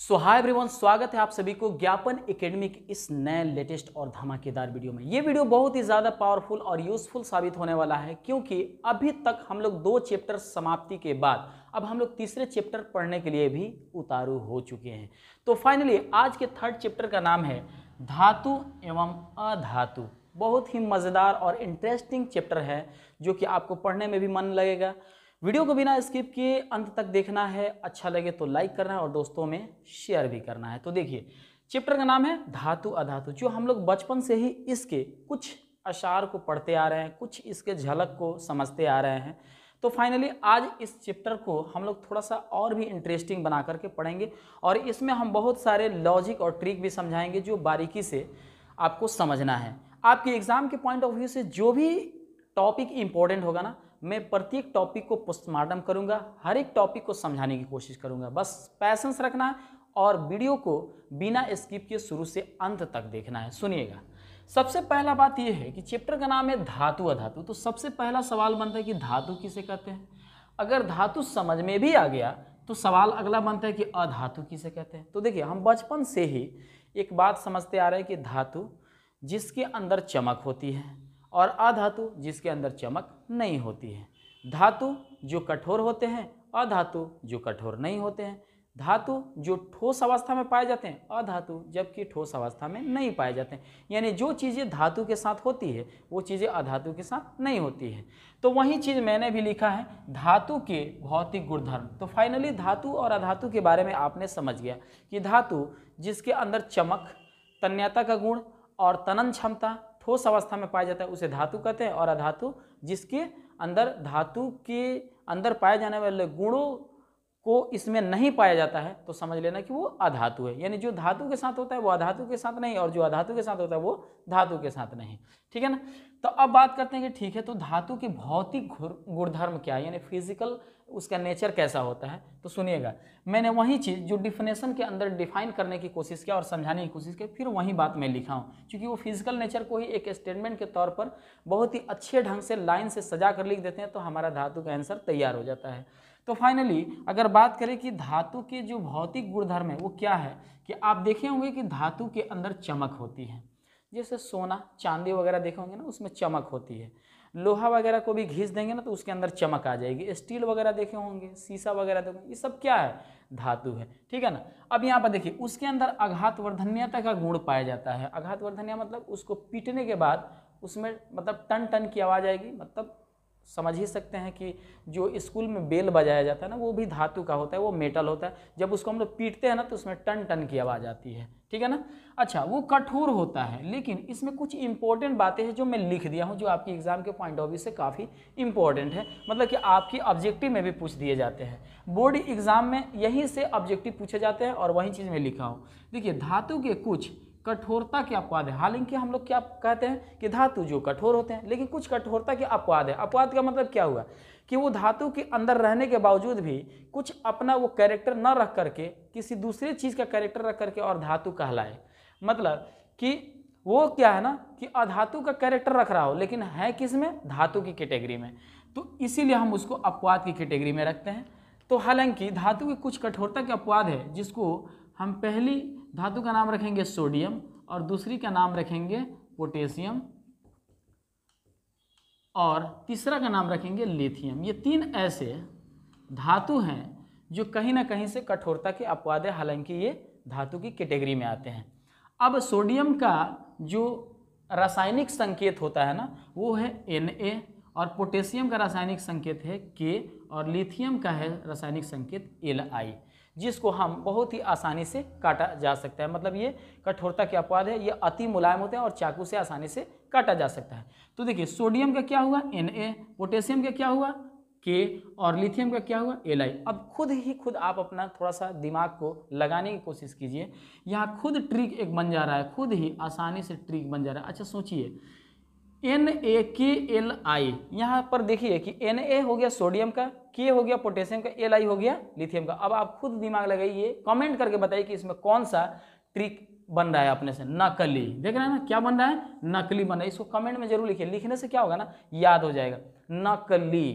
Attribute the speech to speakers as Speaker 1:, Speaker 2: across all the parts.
Speaker 1: सो hi everyone स्वागत है आप सभी को ज्ञापन एकेडमी के इस नए लेटेस्ट और धमाकेदार वीडियो में ये वीडियो बहुत ही ज़्यादा पावरफुल और यूजफुल साबित होने वाला है क्योंकि अभी तक हम लोग दो चैप्टर समाप्ति के बाद अब हम लोग तीसरे चैप्टर पढ़ने के लिए भी उतारू हो चुके हैं तो फाइनली आज के थर्ड चैप्टर का नाम है धातु एवं अधातु बहुत ही मज़ेदार और इंटरेस्टिंग चैप्टर है जो कि आपको पढ़ने में भी मन लगेगा वीडियो को बिना स्किप किए अंत तक देखना है अच्छा लगे तो लाइक करना है और दोस्तों में शेयर भी करना है तो देखिए चैप्टर का नाम है धातु अधातु जो हम लोग बचपन से ही इसके कुछ अशार को पढ़ते आ रहे हैं कुछ इसके झलक को समझते आ रहे हैं तो फाइनली आज इस चैप्टर को हम लोग थोड़ा सा और भी इंटरेस्टिंग बना करके पढ़ेंगे और इसमें हम बहुत सारे लॉजिक और ट्रिक भी समझाएंगे जो बारीकी से आपको समझना है आपके एग्ज़ाम के पॉइंट ऑफ व्यू से जो भी टॉपिक इम्पोर्टेंट होगा ना मैं प्रत्येक टॉपिक को पोस्टमार्टम करूँगा हर एक टॉपिक को समझाने की कोशिश करूँगा बस पैसेंस रखना है और वीडियो को बिना स्किप के शुरू से अंत तक देखना है सुनिएगा सबसे पहला बात यह है कि चैप्टर का नाम है धातु अधातु तो सबसे पहला सवाल बनता है कि धातु किसे कहते हैं अगर धातु समझ में भी आ गया तो सवाल अगला बनता है कि अधातु किसे कहते हैं तो देखिए हम बचपन से ही एक बात समझते आ रहे हैं कि धातु जिसके अंदर चमक होती है और अधातु जिसके अंदर चमक नहीं होती है धातु जो कठोर होते हैं अधातु जो कठोर नहीं होते हैं धातु जो ठोस अवस्था में पाए जाते हैं अधातु जबकि ठोस अवस्था में नहीं पाए जाते हैं यानी जो चीज़ें धातु के साथ होती है वो चीज़ें अधातु के साथ नहीं होती है तो वही चीज़ मैंने भी लिखा है धातु के भौतिक गुणधर्म तो फाइनली धातु और अधातु के बारे में आपने समझ गया कि धातु जिसके अंदर चमक तन्यता का गुण और तनन क्षमता ठोस अवस्था में पाया जाता है उसे धातु कहते हैं और अधातु जिसके अंदर धातु के अंदर पाए जाने वाले गुणों को इसमें नहीं पाया जाता है तो समझ लेना कि वो अधातु है यानी जो धातु के साथ होता है वो अधातु के साथ नहीं और जो अधातु के साथ होता है वो धातु के साथ नहीं ठीक है ना तो अब बात करते हैं कि ठीक है तो धातु के भौतिक गुणधर्म क्या है यानी फिजिकल उसका नेचर कैसा होता है तो सुनिएगा मैंने वही चीज़ जो डिफिनेशन के अंदर डिफाइन करने की कोशिश किया और समझाने की कोशिश की फिर वही बात मैं लिखा हूँ क्योंकि वो फिजिकल नेचर को ही एक स्टेटमेंट के तौर पर बहुत ही अच्छे ढंग से लाइन से सजा कर लिख देते हैं तो हमारा धातु का आंसर तैयार हो जाता है तो फाइनली अगर बात करें कि धातु के जो भौतिक गुणधर्म है वो क्या है कि आप देखे होंगे कि धातु के अंदर चमक होती है जैसे सोना चांदी वगैरह देखे होंगे ना उसमें चमक होती है लोहा वगैरह को भी घिस देंगे ना तो उसके अंदर चमक आ जाएगी स्टील वगैरह देखे होंगे शीशा वगैरह देखे ये सब क्या है धातु है ठीक है ना अब यहाँ पर देखिए उसके अंदर आघात वर्धन्यता का गुण पाया जाता है आघात वर्धन्य मतलब उसको पीटने के बाद उसमें मतलब टन टन की आवाज़ आएगी मतलब समझ ही सकते हैं कि जो स्कूल में बेल बजाया जाता है ना वो भी धातु का होता है वो मेटल होता है जब उसको हम लोग पीटते हैं ना तो उसमें टन टन की आवाज़ आती है ठीक है ना अच्छा वो कठोर होता है लेकिन इसमें कुछ इंपॉर्टेंट बातें हैं जो मैं लिख दिया हूँ जो आपकी एग्ज़ाम के पॉइंट ऑफ व्यू से काफ़ी इंपॉर्टेंट है मतलब कि आपकी ऑब्जेक्टिव में भी पूछ दिए जाते हैं बोर्ड एग्ज़ाम में यहीं से ऑब्जेक्टिव पूछे जाते हैं और वही चीज़ में लिखा हूँ देखिए धातु के कुछ कठोरता के अपवाद है हालांकि हम लोग क्या कहते हैं कि धातु जो कठोर होते हैं लेकिन कुछ कठोरता के अपवाद है अपवाद का मतलब क्या हुआ कि वो धातु के अंदर रहने के बावजूद भी कुछ अपना वो कैरेक्टर न रख करके किसी दूसरे चीज़ का कैरेक्टर रख करके और धातु कहलाए मतलब कि वो क्या है ना कि अधातु का कैरेक्टर रख रहा हो लेकिन है किस में धातु की कैटेगरी में तो इसीलिए हम उसको अपवाद की कैटेगरी में रखते हैं तो हालांकि धातु के कुछ कठोरता के अपवाद है जिसको हम पहली धातु का नाम रखेंगे सोडियम और दूसरी का नाम रखेंगे पोटेशियम और तीसरा का नाम रखेंगे लिथियम ये तीन ऐसे धातु हैं जो कहीं ना कहीं से कठोरता के अपवाद है हालांकि ये धातु की कैटेगरी में आते हैं अब सोडियम का जो रासायनिक संकेत होता है ना वो है एन ए और पोटेशियम का रासायनिक संकेत है के और लिथियम का है रासायनिक संकेत एल आई जिसको हम बहुत ही आसानी से काटा जा सकता है मतलब ये कठोरता के अपवाद है ये अति मुलायम होते हैं और चाकू से आसानी से काटा जा सकता है तो देखिए सोडियम का क्या हुआ एन ए पोटेशियम का क्या हुआ के और लिथियम का क्या हुआ एल आई अब खुद ही खुद आप अपना थोड़ा सा दिमाग को लगाने की कोशिश कीजिए यहाँ खुद ट्रिक एक बन जा रहा है खुद ही आसानी से ट्रिक बन जा रहा है अच्छा सोचिए एन ए के एल आई यहाँ पर देखिए कि एन ए हो गया सोडियम का के हो गया पोटेशियम का एल आई हो गया लिथियम का अब आप खुद दिमाग लगाइए कमेंट करके बताइए कि इसमें कौन सा ट्रिक बन रहा है अपने से नकली देख रहे हैं ना क्या बन रहा है नकली बन रहा है इसको कमेंट में जरूर लिखिए लिखने से क्या होगा ना याद हो जाएगा नकली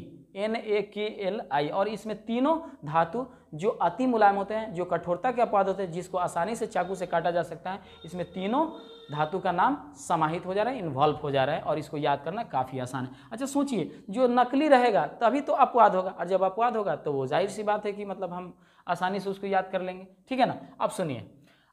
Speaker 1: एन ए के एल आई और इसमें तीनों धातु जो अति मुलायम होते हैं जो कठोरता के अपवाद होते हैं जिसको आसानी से चाकू से काटा जा सकता है इसमें तीनों धातु का नाम समाहित हो जा रहा है इन्वॉल्व हो जा रहा है और इसको याद करना काफ़ी आसान है अच्छा सोचिए जो नकली रहेगा तभी तो अपवाद होगा और जब अपवाद होगा तो वो जाहिर सी बात है कि मतलब हम आसानी से उसको याद कर लेंगे ठीक है ना अब सुनिए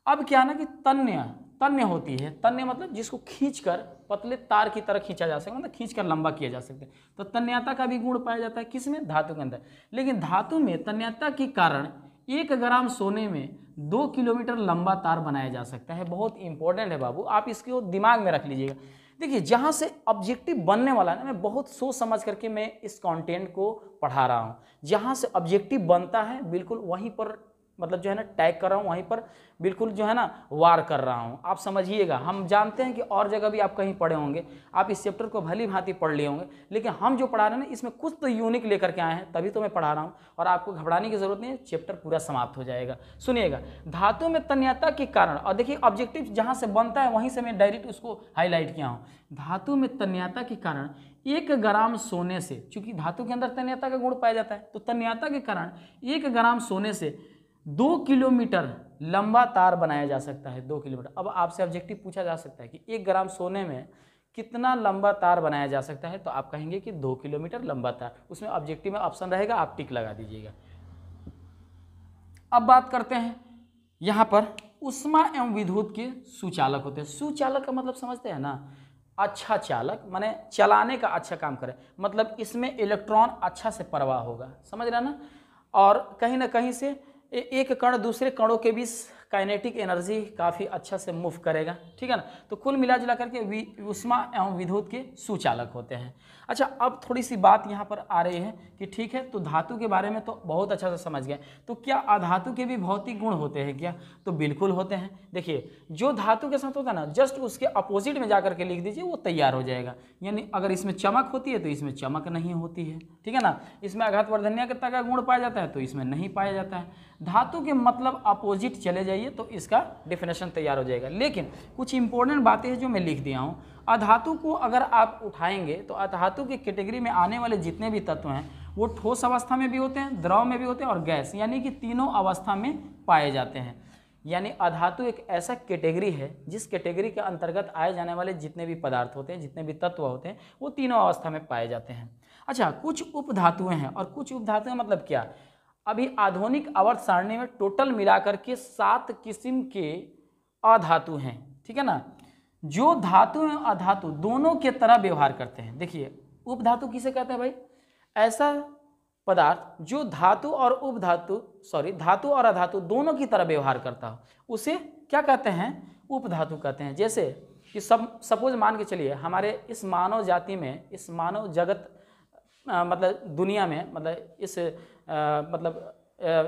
Speaker 1: अब क्या है ना कि तन्य तन्य होती है तन्य मतलब जिसको कर पतले तार की तरह खींचा जा सके मतलब खींच कर लंबा किया जा सकता है तो तन्यता का भी गुण पाया जाता है किस में धातु के अंदर लेकिन धातु में तन्यता के कारण एक ग्राम सोने में दो किलोमीटर लंबा तार बनाया जा सकता है बहुत इंपॉर्टेंट है बाबू आप इसको दिमाग में रख लीजिएगा देखिए जहाँ से ऑब्जेक्टिव बनने वाला है ना मैं बहुत सोच समझ करके मैं इस कंटेंट को पढ़ा रहा हूँ जहाँ से ऑब्जेक्टिव बनता है बिल्कुल वहीं पर मतलब जो है ना टैग कर रहा हूँ वहीं पर बिल्कुल जो है ना वार कर रहा हूँ आप समझिएगा हम जानते हैं कि और जगह भी आप कहीं पढ़े होंगे आप इस चैप्टर को भली भांति पढ़ लिए होंगे लेकिन हम जो पढ़ा रहे हैं ना इसमें कुछ तो यूनिक लेकर के आए हैं तभी तो मैं पढ़ा रहा हूँ और आपको घबराने की जरूरत नहीं है चैप्टर पूरा समाप्त हो जाएगा सुनिएगा धातु में तन्यता के कारण और देखिए ऑब्जेक्टिव जहाँ से बनता है वहीं से मैं डायरेक्ट उसको हाईलाइट किया हूँ धातु में तन्यता के कारण एक ग्राम सोने से चूंकि धातु के अंदर तन्यता का गुण पाया जाता है तो तन्यता के कारण एक ग्राम सोने से दो किलोमीटर लंबा तार बनाया जा सकता है दो किलोमीटर अब आपसे ऑब्जेक्टिव पूछा जा सकता है कि एक ग्राम सोने में कितना लंबा तार बनाया जा सकता है तो आप कहेंगे कि दो किलोमीटर लंबा तार उसमें ऑब्जेक्टिव में ऑप्शन रहेगा आप टिक लगा दीजिएगा अब बात करते हैं यहाँ पर उष्मा एवं विद्युत के सुचालक होते हैं सुचालक का मतलब समझते हैं ना अच्छा चालक माने चलाने का अच्छा काम करे मतलब इसमें इलेक्ट्रॉन अच्छा से प्रवाह होगा समझ रहे ना और कहीं ना कहीं से एक कण दूसरे कणों के बीच काइनेटिक एनर्जी काफ़ी अच्छा से मूव करेगा ठीक है ना तो कुल मिला जुला करके उष्मा एवं विद्युत के सुचालक होते हैं अच्छा अब थोड़ी सी बात यहाँ पर आ रही है कि ठीक है तो धातु के बारे में तो बहुत अच्छा से समझ गए तो क्या अधातु के भी भौतिक गुण होते हैं क्या तो बिल्कुल होते हैं देखिए जो धातु के साथ होता है ना जस्ट उसके अपोजिट में जा करके लिख दीजिए वो तैयार हो जाएगा यानी अगर इसमें चमक होती है तो इसमें चमक नहीं होती है ठीक है ना इसमें आघात वर्धन्या का गुण पाया जाता है तो इसमें नहीं पाया जाता है धातु के मतलब अपोजिट चले जाइए तो इसका डिफिनेशन तैयार हो जाएगा लेकिन कुछ इंपॉर्टेंट बातें हैं जो मैं लिख दिया हूँ अधातु को अगर आप उठाएंगे तो अधातु के कैटेगरी में आने वाले जितने भी तत्व हैं वो ठोस अवस्था में भी होते हैं द्रव में भी होते हैं और गैस यानी कि तीनों अवस्था में पाए जाते हैं यानी अधातु एक ऐसा कैटेगरी है जिस कैटेगरी के अंतर्गत आए जाने वाले जितने भी पदार्थ होते हैं जितने भी तत्व होते हैं वो तीनों अवस्था में पाए जाते हैं अच्छा कुछ उपधातुएं हैं और कुछ उपधातुएं मतलब क्या अभी आधुनिक आवर्त सारणी में टोटल मिलाकर के सात किस्म के अधातु हैं ठीक है ना जो धातु एवं अधातु दोनों के तरह व्यवहार करते हैं देखिए उपधातु किसे कहते हैं भाई ऐसा पदार्थ जो धातु और उपधातु सॉरी धातु और अधातु दोनों की तरह व्यवहार करता हो उसे क्या कहते हैं उपधातु कहते हैं जैसे कि सब सपोज मान के चलिए हमारे इस मानव जाति में इस मानव जगत आ, मतलब दुनिया में मतलब इस आ, मतलब आ,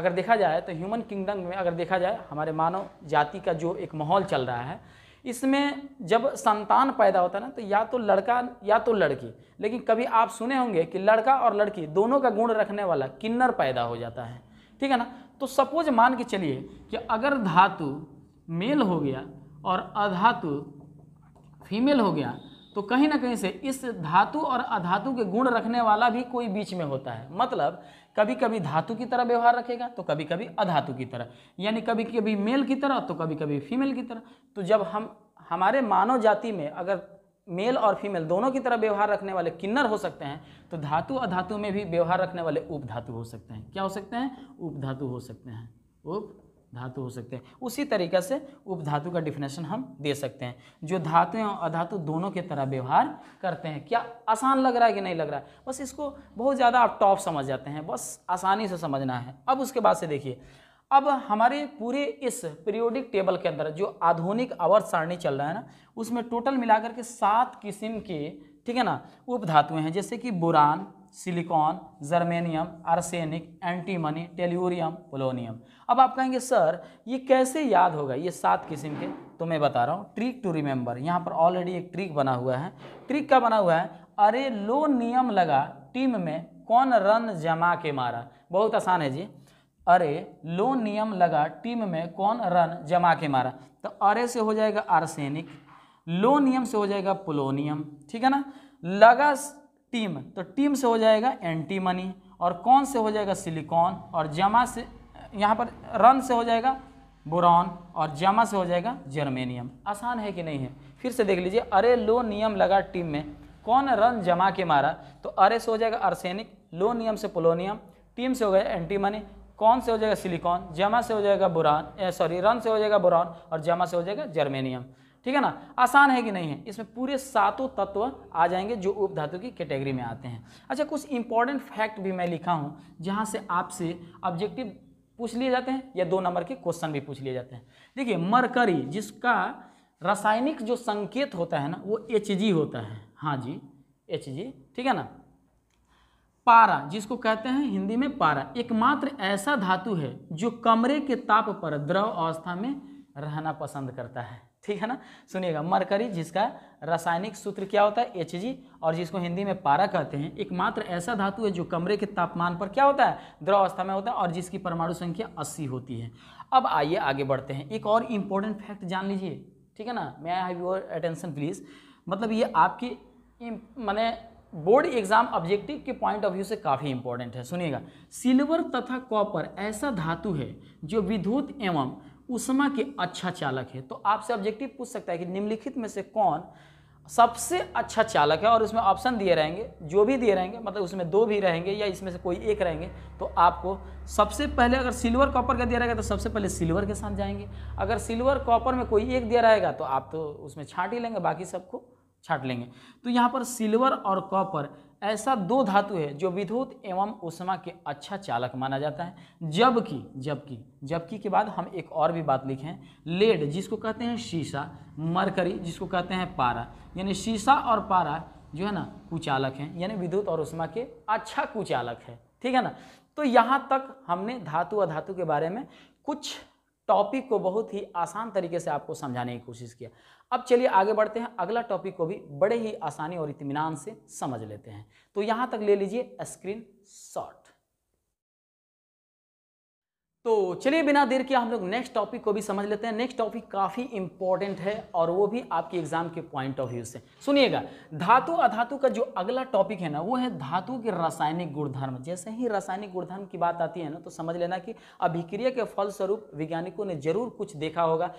Speaker 1: अगर देखा जाए तो ह्यूमन किंगडम में अगर देखा जाए हमारे मानव जाति का जो एक माहौल चल रहा है इसमें जब संतान पैदा होता है ना तो या तो लड़का या तो लड़की लेकिन कभी आप सुने होंगे कि लड़का और लड़की दोनों का गुण रखने वाला किन्नर पैदा हो जाता है ठीक है ना तो सपोज मान के चलिए कि अगर धातु मेल हो गया और अधातु फीमेल हो गया तो कहीं ना कहीं से इस धातु और अधातु के गुण रखने वाला भी कोई बीच में होता है मतलब कभी कभी धातु की तरह व्यवहार रखेगा तो कभी कभी अधातु की तरह यानी कभी कभी मेल की तरह तो कभी कभी फीमेल की तरह तो जब हम हमारे मानव जाति में अगर मेल और फीमेल दोनों की तरह व्यवहार रखने वाले किन्नर हो सकते हैं तो धातु अधातु में भी व्यवहार रखने वाले उपधातु हो सकते हैं क्या हो सकते हैं उपधातु हो सकते हैं उप धातु हो सकते हैं उसी तरीके से उपधातु का डिफिनेशन हम दे सकते हैं जो धातु और अधातु दोनों के तरह व्यवहार करते हैं क्या आसान लग रहा है कि नहीं लग रहा है बस इसको बहुत ज़्यादा आप टॉप समझ जाते हैं बस आसानी से समझना है अब उसके बाद से देखिए अब हमारे पूरे इस पीरियोडिक टेबल के अंदर जो आधुनिक अवर सारणी चल रहा है ना उसमें टोटल मिलाकर के सात किस्म के ठीक है ना उपधातुएं हैं जैसे कि boron silicon germanium arsenic antimony tellurium polonium अब आप कहेंगे सर ये कैसे याद होगा ये सात किस्म के तो मैं बता रहा हूँ ट्रिक टू रिमेंबर यहाँ पर ऑलरेडी एक ट्रिक बना हुआ है ट्रिक का बना हुआ है अरे लो नियम लगा टीम में कौन रन जमा के मारा बहुत आसान है जी अरे लो नियम लगा टीम में कौन रन जमा के मारा तो अरे से हो जाएगा आर्सेनिक लो नियम से हो जाएगा पोलोनियम ठीक है ना लगा टीम तो टीम से हो जाएगा एंटी मनी और कौन से हो जाएगा सिलिकॉन और जमा से यहाँ पर रन से हो जाएगा बुरान और जमा से हो जाएगा जर्मेनियम आसान है कि नहीं है फिर से देख लीजिए अरे लो नियम लगा टीम में कौन रन जमा के मारा तो अरे से हो जाएगा अर्सेनिक लो नियम से पोलोनियम टीम से हो गया मनी कौन से हो जाएगा सिलिकॉन जमा से हो जाएगा बुरान सॉरी रन से हो जाएगा बुरान और जमा से हो जाएगा जर्मेनियम ठीक है ना आसान है कि नहीं है इसमें पूरे सातों तत्व आ जाएंगे जो उपधातु की कैटेगरी में आते हैं अच्छा कुछ इंपॉर्टेंट फैक्ट भी मैं लिखा हूँ जहाँ से आपसे ऑब्जेक्टिव पूछ लिए जाते हैं या दो नंबर के क्वेश्चन भी पूछ लिए जाते हैं देखिए मरकरी जिसका रासायनिक जो संकेत होता है ना वो एच होता है हाँ जी एच ठीक है ना पारा जिसको कहते हैं हिंदी में पारा एकमात्र ऐसा धातु है जो कमरे के ताप पर द्रव अवस्था में रहना पसंद करता है ठीक है ना सुनिएगा मरकरी जिसका रासायनिक सूत्र क्या होता है एच जी और जिसको हिंदी में पारा कहते हैं एकमात्र ऐसा धातु है जो कमरे के तापमान पर क्या होता है द्रव अवस्था में होता है और जिसकी परमाणु संख्या अस्सी होती है अब आइए आगे बढ़ते हैं एक और इम्पोर्टेंट फैक्ट जान लीजिए ठीक है ना मैं I have your attention please मतलब ये आपकी मैंने बोर्ड एग्जाम ऑब्जेक्टिव के पॉइंट ऑफ व्यू से काफ़ी इंपॉर्टेंट है सुनिएगा सिल्वर तथा कॉपर ऐसा धातु है जो विद्युत एवं उषमा के अच्छा चालक है तो आपसे ऑब्जेक्टिव पूछ सकता है कि निम्नलिखित में से कौन सबसे अच्छा चालक है और इसमें ऑप्शन दिए रहेंगे जो भी दिए रहेंगे मतलब उसमें दो भी रहेंगे या इसमें से कोई एक रहेंगे तो आपको सबसे पहले अगर सिल्वर कॉपर का दिया रहेगा तो सबसे पहले सिल्वर के साथ जाएंगे अगर सिल्वर कॉपर में कोई एक दिया रहेगा तो आप तो उसमें छाँट ही लेंगे बाकी सबको छाँट लेंगे तो यहाँ पर सिल्वर और कॉपर ऐसा दो धातु है जो विद्युत एवं उष्मा के अच्छा चालक माना जाता है जबकि जबकि जबकि के बाद हम एक और भी बात लिखें लेड जिसको कहते हैं शीशा मरकरी जिसको कहते हैं पारा यानी शीशा और पारा जो है ना कुचालक हैं यानी विद्युत और उष्मा के अच्छा कुचालक है ठीक है ना तो यहाँ तक हमने धातु और धातु के बारे में कुछ टॉपिक को बहुत ही आसान तरीके से आपको समझाने की कोशिश किया अब चलिए आगे बढ़ते हैं अगला टॉपिक को भी बड़े ही आसानी और इतमान से समझ लेते हैं तो यहाँ तक ले लीजिए स्क्रीन शॉट तो चलिए बिना देर के हम लोग नेक्स्ट टॉपिक को भी समझ लेते हैं नेक्स्ट टॉपिक काफ़ी इंपॉर्टेंट है और वो भी आपके एग्जाम के पॉइंट ऑफ व्यू से सुनिएगा धातु अधातु का जो अगला टॉपिक है ना वो है धातु के रासायनिक गुणधर्म जैसे ही रासायनिक गुणधर्म की बात आती है ना तो समझ लेना कि अभिक्रिया के फलस्वरूप वैज्ञानिकों ने जरूर कुछ देखा होगा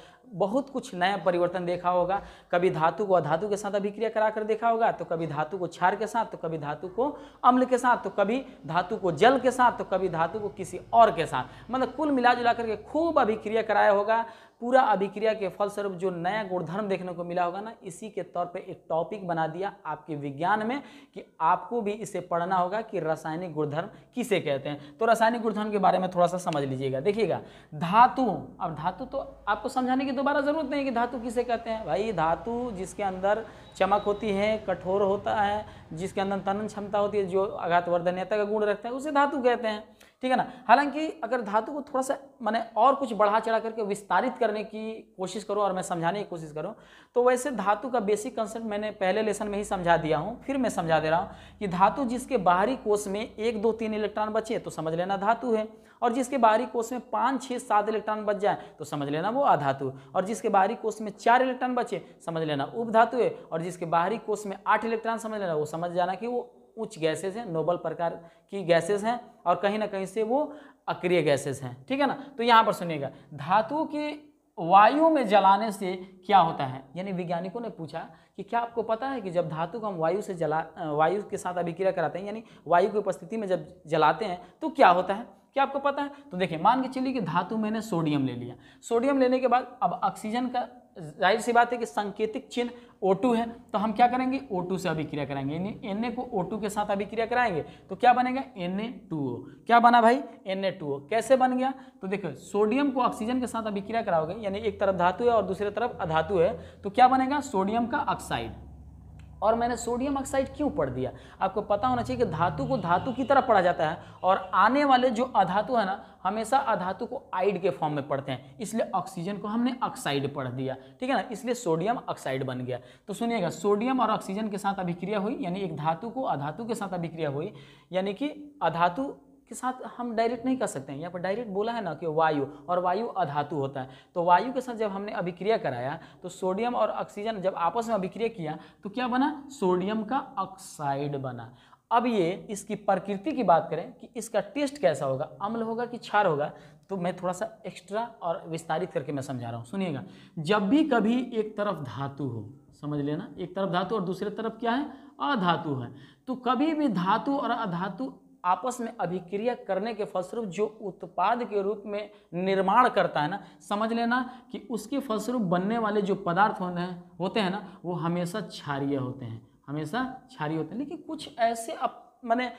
Speaker 1: बहुत कुछ नया परिवर्तन देखा होगा कभी धातु को अधातु के साथ अभिक्रिया करा कर देखा होगा तो कभी धातु को क्षार के साथ तो कभी धातु को अम्ल के साथ तो कभी धातु को जल के साथ तो कभी धातु को किसी और के साथ मतलब कुल मिला जुला करके खूब अभिक्रिया कराया होगा पूरा अभिक्रिया के फलस्वरूप जो नया गुणधर्म देखने को मिला होगा ना इसी के तौर पे एक टॉपिक बना दिया आपके विज्ञान में कि आपको भी इसे पढ़ना होगा कि रासायनिक गुणधर्म किसे कहते हैं तो रासायनिक गुणधर्म के बारे में थोड़ा सा समझ लीजिएगा देखिएगा धातु अब धातु तो आपको समझाने की दोबारा ज़रूरत नहीं कि धातु किसे कहते हैं भाई धातु जिसके अंदर चमक होती है कठोर होता है जिसके अंदर तनन क्षमता होती है जो आघात वर्धनीयता का गुण रखता है उसे धातु कहते हैं ठीक है ना हालांकि अगर धातु को थोड़ा सा मैंने और कुछ बढ़ा चढ़ा करके विस्तारित करने की कोशिश करूँ और मैं समझाने की कोशिश करूँ तो वैसे धातु का बेसिक कंसेप्ट मैंने पहले लेसन में ही समझा दिया हूँ फिर मैं समझा दे रहा हूँ कि धातु जिसके बाहरी कोष में एक दो तीन इलेक्ट्रॉन बचे तो समझ लेना धातु है और जिसके बाहरी कोष में पाँच छः सात इलेक्ट्रॉन बच जाए तो समझ लेना वो आधातु और जिसके बाहरी कोष में चार इलेक्ट्रॉन बचे समझ लेना उपधातु है और जिसके बाहरी कोष में आठ इलेक्ट्रॉन समझ लेना वो समझ जाना कि वो उच्च गैसेस हैं नोबल प्रकार की गैसेस हैं और कहीं ना कहीं से वो अक्रिय गैसेस हैं ठीक है ना तो यहाँ पर सुनिएगा धातु की वायु में जलाने से क्या होता है यानी वैज्ञानिकों ने पूछा कि क्या आपको पता है कि जब धातु को हम वायु से जला वायु के साथ अभिक्रिया कराते हैं यानी वायु की उपस्थिति में जब जलाते हैं तो क्या होता है क्या आपको पता है तो देखिए मान के चलिए कि धातु मैंने सोडियम ले लिया सोडियम लेने के बाद अब ऑक्सीजन का जाहिर सी बात है कि संकेतिक चिन्ह O2 है तो हम क्या करेंगे O2 से अभिक्रिया कराएंगे एन को O2 के साथ अभिक्रिया कराएंगे तो क्या बनेगा Na2O क्या बना भाई Na2O कैसे बन गया तो देखो सोडियम को ऑक्सीजन के साथ अभिक्रिया कराओगे यानी एक तरफ धातु है और दूसरी तरफ अधातु है तो क्या बनेगा सोडियम का ऑक्साइड और मैंने सोडियम ऑक्साइड क्यों पढ़ दिया आपको पता होना चाहिए कि धातु को धातु की तरह पढ़ा जाता है और आने वाले जो अधातु है ना हमेशा अधातु को आइड के फॉर्म में पढ़ते हैं इसलिए ऑक्सीजन को हमने ऑक्साइड पढ़ दिया ठीक है ना इसलिए सोडियम ऑक्साइड बन गया तो सुनिएगा सोडियम और ऑक्सीजन के साथ अभिक्रिया हुई यानी एक धातु को अधातु के साथ अभिक्रिया हुई यानी कि अधातु के साथ हम डायरेक्ट नहीं कर सकते हैं यहाँ पर डायरेक्ट बोला है ना कि वायु और वायु अधातु होता है तो वायु के साथ जब हमने अभिक्रिया कराया तो सोडियम और ऑक्सीजन जब आपस में अभिक्रिया किया तो क्या बना सोडियम का ऑक्साइड बना अब ये इसकी प्रकृति की बात करें कि इसका टेस्ट कैसा होगा अम्ल होगा कि क्षार होगा तो मैं थोड़ा सा एक्स्ट्रा और विस्तारित करके मैं समझा रहा हूँ सुनिएगा जब भी कभी एक तरफ धातु हो समझ लेना एक तरफ धातु और दूसरे तरफ क्या है अधातु है तो कभी भी धातु और अधातु आपस में अभिक्रिया करने के फलस्वरूप जो उत्पाद के रूप में निर्माण करता है ना समझ लेना कि उसके फलस्वरूप बनने वाले जो पदार्थ होने होते हैं ना वो हमेशा क्षारिय होते हैं हमेशा क्षारिय होते हैं लेकिन कुछ ऐसे अप मैंने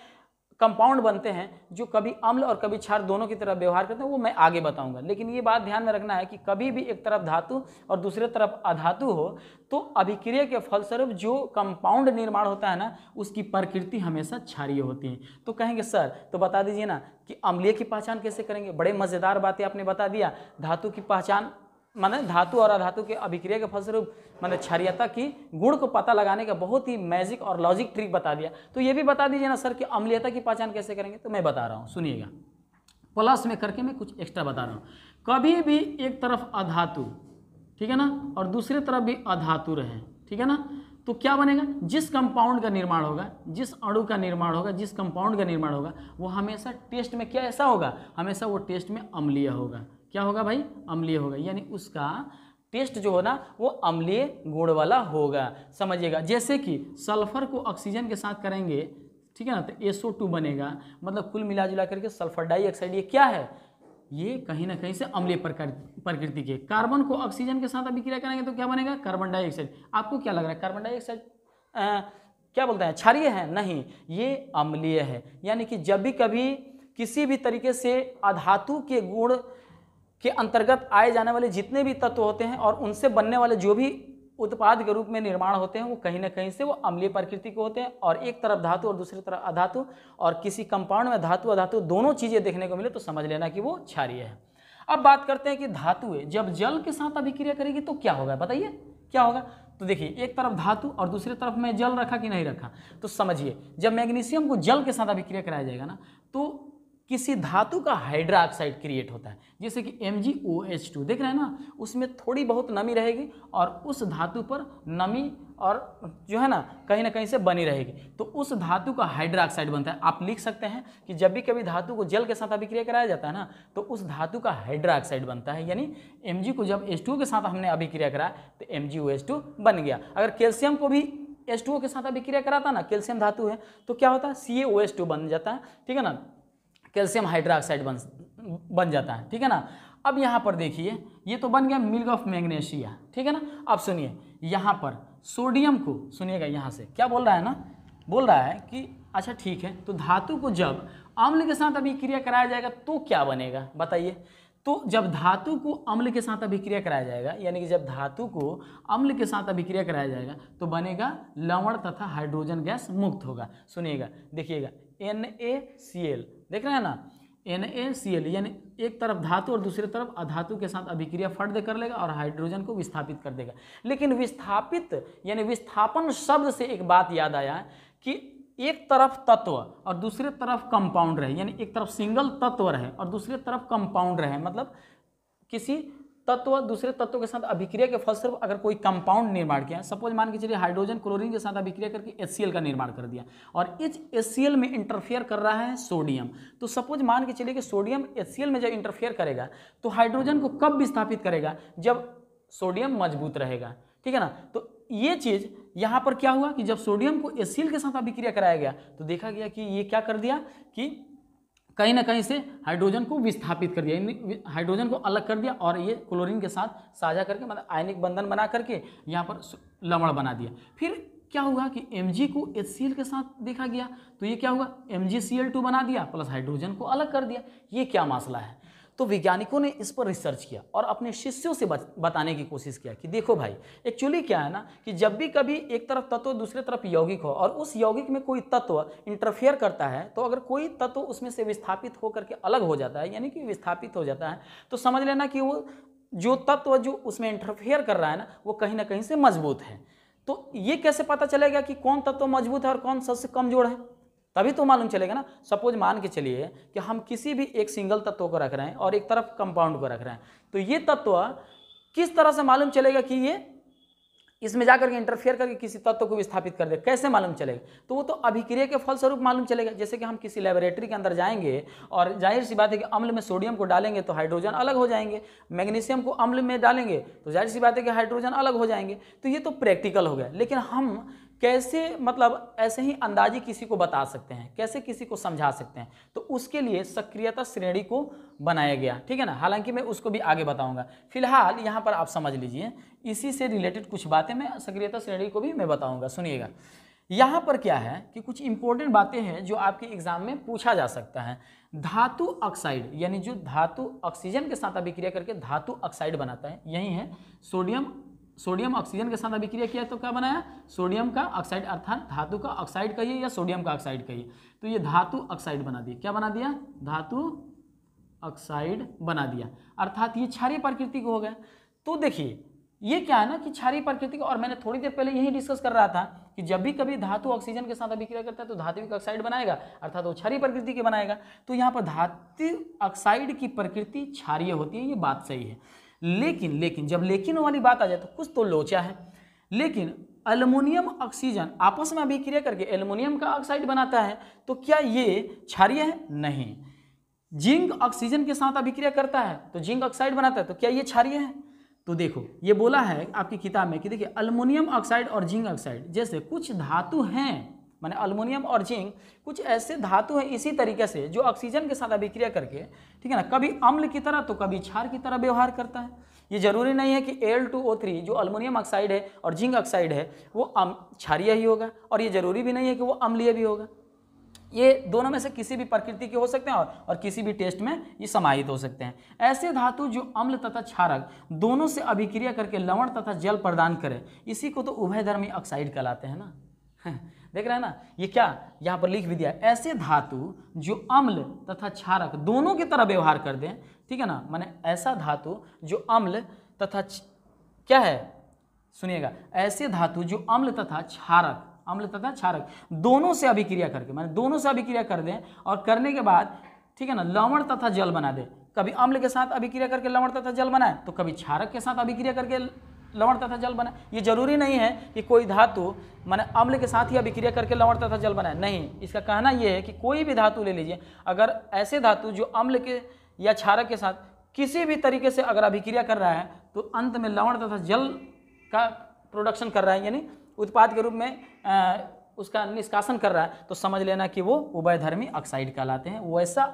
Speaker 1: कंपाउंड बनते हैं जो कभी अम्ल और कभी क्षार दोनों की तरफ व्यवहार करते हैं वो मैं आगे बताऊंगा लेकिन ये बात ध्यान में रखना है कि कभी भी एक तरफ धातु और दूसरे तरफ अधातु हो तो अभिक्रिया के फलस्वरूप जो कंपाउंड निर्माण होता है ना उसकी प्रकृति हमेशा क्षारीय होती है तो कहेंगे सर तो बता दीजिए ना कि अम्लीय की पहचान कैसे करेंगे बड़े मज़ेदार बातें आपने बता दिया धातु की पहचान माने धातु और अधातु के अभिक्रिया के फलस्वरूप मैंने क्षारियता की गुण को पता लगाने का बहुत ही मैजिक और लॉजिक ट्रिक बता दिया तो ये भी बता दीजिए ना सर कि अम्लीयता की पहचान कैसे करेंगे तो मैं बता रहा हूँ सुनिएगा प्लस में करके मैं कुछ एक्स्ट्रा बता रहा हूँ कभी भी एक तरफ अधातु ठीक है ना और दूसरी तरफ भी अधातु रहे ठीक है ना तो क्या बनेगा जिस कंपाउंड का निर्माण होगा जिस अणु का निर्माण होगा जिस कंपाउंड का निर्माण होगा वो हमेशा टेस्ट में क्या ऐसा होगा हमेशा वो टेस्ट में अम्लीय होगा क्या होगा भाई अम्लीय होगा यानी उसका टेस्ट जो हो ना वो अम्लीय गुण वाला होगा समझिएगा जैसे कि सल्फर को ऑक्सीजन के साथ करेंगे ठीक है ना तो एसओ टू बनेगा मतलब कुल मिला जुला करके सल्फर डाइऑक्साइड ये क्या है ये कहीं ना कहीं से अम्लीय प्रकृति के कार्बन को ऑक्सीजन के साथ अभिक्रिया करेंगे तो क्या बनेगा कार्बन डाइऑक्साइड आपको क्या लग रहा है कार्बन डाइऑक्साइड क्या बोलते हैं क्षारीय है नहीं ये अम्लीय है यानी कि जब भी कभी किसी भी तरीके से अधातु के गुण के अंतर्गत आए जाने वाले जितने भी तत्व होते हैं और उनसे बनने वाले जो भी उत्पाद के रूप में निर्माण होते हैं वो कहीं ना कहीं से वो अम्लीय प्रकृति के होते हैं और एक तरफ धातु और दूसरी तरफ अधातु और किसी कंपाउंड में धातु अधातु दोनों चीज़ें देखने को मिले तो समझ लेना कि वो क्षारिय है अब बात करते हैं कि धातुएं जब जल के साथ अभिक्रिया करेगी तो क्या होगा बताइए क्या होगा तो देखिए एक तरफ धातु और दूसरी तरफ मैं जल रखा कि नहीं रखा तो समझिए जब मैग्नीशियम को जल के साथ अभिक्रिया कराया जाएगा ना तो किसी धातु का हाइड्राक्साइड क्रिएट होता है जैसे कि एम देख रहे हैं ना उसमें थोड़ी बहुत नमी रहेगी और उस धातु पर नमी और जो है ना कहीं ना कहीं से बनी रहेगी तो उस धातु का हाइड्राक्साइड बनता है आप लिख सकते हैं कि जब भी कभी धातु को जल के साथ अभिक्रिया कराया जाता है ना तो उस धातु का हाइड्राक्साइड बनता है यानी एम को जब एस के साथ हमने अभिक्रिया कराया तो एम बन गया अगर कैल्शियम को भी एस के साथ अभिक्रिया कराता ना कैल्शियम धातु है तो क्या होता है सी बन जाता है ठीक है ना कैल्शियम हाइड्रोक्साइड बन बन जाता है ठीक है ना अब यहाँ पर देखिए ये तो बन गया मिल्क ऑफ मैग्नेशिया ठीक है ना अब सुनिए यहाँ पर सोडियम को सुनिएगा यहाँ से क्या बोल रहा है ना बोल रहा है कि अच्छा ठीक है तो धातु को जब अम्ल के साथ अभिक्रिया कराया जाएगा तो क्या बनेगा बताइए तो जब धातु को अम्ल के साथ अभिक्रिया कराया जाएगा यानी कि जब धातु को अम्ल के साथ अभिक्रिया कराया जाएगा तो बनेगा लवण तथा हाइड्रोजन गैस मुक्त होगा सुनिएगा देखिएगा एन ए सी एल देख रहे हैं ना एन ए सी एल यानी एक तरफ धातु और दूसरी तरफ अधातु के साथ अभिक्रिया दे कर लेगा और हाइड्रोजन को विस्थापित कर देगा लेकिन विस्थापित यानी विस्थापन शब्द से एक बात याद आया कि एक तरफ तत्व और दूसरे तरफ कंपाउंड रहे यानी एक तरफ सिंगल तत्व रहे और दूसरे तरफ कंपाउंड रहे मतलब किसी तत्व दूसरे तत्व के साथ अभिक्रिया के फलस्वरूप अगर कोई कंपाउंड निर्माण किया सपोज मान के चलिए हाइड्रोजन क्लोरीन के साथ अभिक्रिया करके एच का निर्माण कर दिया और इस एच में इंटरफेयर कर रहा है सोडियम तो सपोज मान के चलिए कि सोडियम एच में जब इंटरफेयर करेगा तो हाइड्रोजन को कब विस्थापित करेगा जब सोडियम मजबूत रहेगा ठीक है ना तो ये चीज़ यहाँ पर क्या हुआ कि जब सोडियम को एसिल के साथ अभिक्रिया कराया गया तो देखा गया कि ये क्या कर दिया कि कहीं ना कहीं से हाइड्रोजन को विस्थापित कर दिया हाइड्रोजन को अलग कर दिया और ये क्लोरीन के साथ साझा करके मतलब आयनिक बंधन बना करके यहाँ पर लवण बना दिया फिर क्या हुआ कि एम को एच के साथ देखा गया तो ये क्या हुआ एम बना दिया प्लस हाइड्रोजन को अलग कर दिया ये क्या मसला है तो वैज्ञानिकों ने इस पर रिसर्च किया और अपने शिष्यों से बताने की कोशिश किया कि देखो भाई एक्चुअली क्या है ना कि जब भी कभी एक तरफ तत्व दूसरे तरफ यौगिक हो और उस यौगिक में कोई तत्व इंटरफेयर करता है तो अगर कोई तत्व उसमें से विस्थापित होकर के अलग हो जाता है यानी कि विस्थापित हो जाता है तो समझ लेना कि वो जो तत्व जो उसमें इंटरफेयर कर रहा है ना वो कहीं ना कहीं से मजबूत है तो ये कैसे पता चलेगा कि कौन तत्व मजबूत है और कौन सबसे कमजोर है तभी तो मालूम चलेगा ना सपोज मान के चलिए कि हम किसी भी एक सिंगल तत्व को रख रहे हैं और एक तरफ कंपाउंड को रख रहे हैं तो ये तत्व किस तरह से मालूम चलेगा कि ये इसमें जाकर के इंटरफेयर करके किसी तत्व को विस्थापित कर दे कैसे मालूम चलेगा तो वो तो अभिक्रिया के फलस्वरूप मालूम चलेगा जैसे कि हम किसी लेबोरेटरी के अंदर जाएंगे और जाहिर सी बात है कि अम्ल में सोडियम को डालेंगे तो हाइड्रोजन अलग हो जाएंगे मैग्नीशियम को अम्ल में डालेंगे तो जाहिर सी बात है कि हाइड्रोजन अलग हो जाएंगे तो ये तो प्रैक्टिकल हो गया लेकिन हम कैसे मतलब ऐसे ही अंदाजी किसी को बता सकते हैं कैसे किसी को समझा सकते हैं तो उसके लिए सक्रियता श्रेणी को बनाया गया ठीक है ना हालांकि मैं उसको भी आगे बताऊंगा फिलहाल यहाँ पर आप समझ लीजिए इसी से रिलेटेड कुछ बातें मैं सक्रियता श्रेणी को भी मैं बताऊँगा सुनिएगा यहाँ पर क्या है कि कुछ इंपॉर्टेंट बातें हैं जो आपके एग्जाम में पूछा जा सकता है धातु ऑक्साइड यानी जो धातु ऑक्सीजन के साथ अभिक्रिया करके धातु ऑक्साइड बनाता है यही है सोडियम सोडियम ऑक्सीजन के साथ अभिक्रिया किया तो क्या बनाया सोडियम का ऑक्साइड अर्थात धातु का ऑक्साइड कहिए या सोडियम का ऑक्साइड कहिए तो ये धातु ऑक्साइड बना दिया क्या बना दिया धातु ऑक्साइड बना दिया अर्थात ये क्षारीय को हो गया तो देखिए ये क्या है ना कि क्षारीय प्रकृति और मैंने थोड़ी देर पहले यही डिस्कस कर रहा था कि जब भी कभी धातु ऑक्सीजन के साथ अभिक्रिया करता है तो धातु ऑक्साइड बनाएगा अर्थात वो क्षारीय प्रकृति के बनाएगा तो यहाँ पर धातु ऑक्साइड की प्रकृति क्षारीय होती है ये बात सही है लेकिन लेकिन जब लेकिन वाली बात आ जाए तो कुछ तो लोचा है लेकिन अल्मोनियम ऑक्सीजन आपस में अभिक्रिया करके एल्युमिनियम का ऑक्साइड बनाता है तो क्या ये क्षारिय है नहीं जिंक ऑक्सीजन के साथ अभिक्रिया करता है तो जिंक ऑक्साइड बनाता है तो क्या ये क्षारिय है तो देखो ये बोला है आपकी किताब में कि देखिए अल्मोनियम ऑक्साइड और जिंक ऑक्साइड जैसे कुछ धातु हैं माने अल्मोनियम और जिंक कुछ ऐसे धातु हैं इसी तरीके से जो ऑक्सीजन के साथ अभिक्रिया करके ठीक है ना कभी अम्ल की तरह तो कभी क्षार की तरह व्यवहार करता है ये जरूरी नहीं है कि Al2O3 जो अल्मोनियम ऑक्साइड है और जिंक ऑक्साइड है वो क्षारिय ही होगा और ये जरूरी भी नहीं है कि वो अम्लीय भी होगा ये दोनों में से किसी भी प्रकृति के हो सकते हैं और, और किसी भी टेस्ट में ये समाहित हो सकते हैं ऐसे धातु जो अम्ल तथा क्षारक दोनों से अभिक्रिया करके लवण तथा जल प्रदान करें इसी को तो उभयधर्मी ऑक्साइड कहलाते हैं ना देख रहे हैं ना ये क्या यहाँ पर लिख भी दिया ऐसे धातु जो अम्ल तथा क्षारक दोनों की तरह व्यवहार कर दें ठीक है ना माने ऐसा धातु जो अम्ल तथा क्या है सुनिएगा ऐसे धातु जो अम्ल तथा क्षारक अम्ल तथा क्षारक दोनों से अभिक्रिया करके माने दोनों से अभिक्रिया कर दें और करने के बाद ठीक है ना लवण तथा जल बना दें कभी अम्ल के साथ अभिक्रिया करके लवण तथा जल बनाए तो कभी क्षारक के साथ अभिक्रिया करके लवण तथा जल बना ये जरूरी नहीं है कि कोई धातु माने अम्ल के साथ ही अभिक्रिया करके लवण तथा जल बनाए नहीं इसका कहना यह है कि कोई भी धातु ले लीजिए अगर ऐसे धातु जो अम्ल के या क्षारक के साथ किसी भी तरीके से अगर अभिक्रिया कर रहा है तो अंत में लवण तथा जल का प्रोडक्शन कर रहा है यानी उत्पाद के रूप में आ, उसका निष्कासन कर रहा है तो समझ लेना कि वो उभयधर्मी ऑक्साइड कहलाते हैं वैसा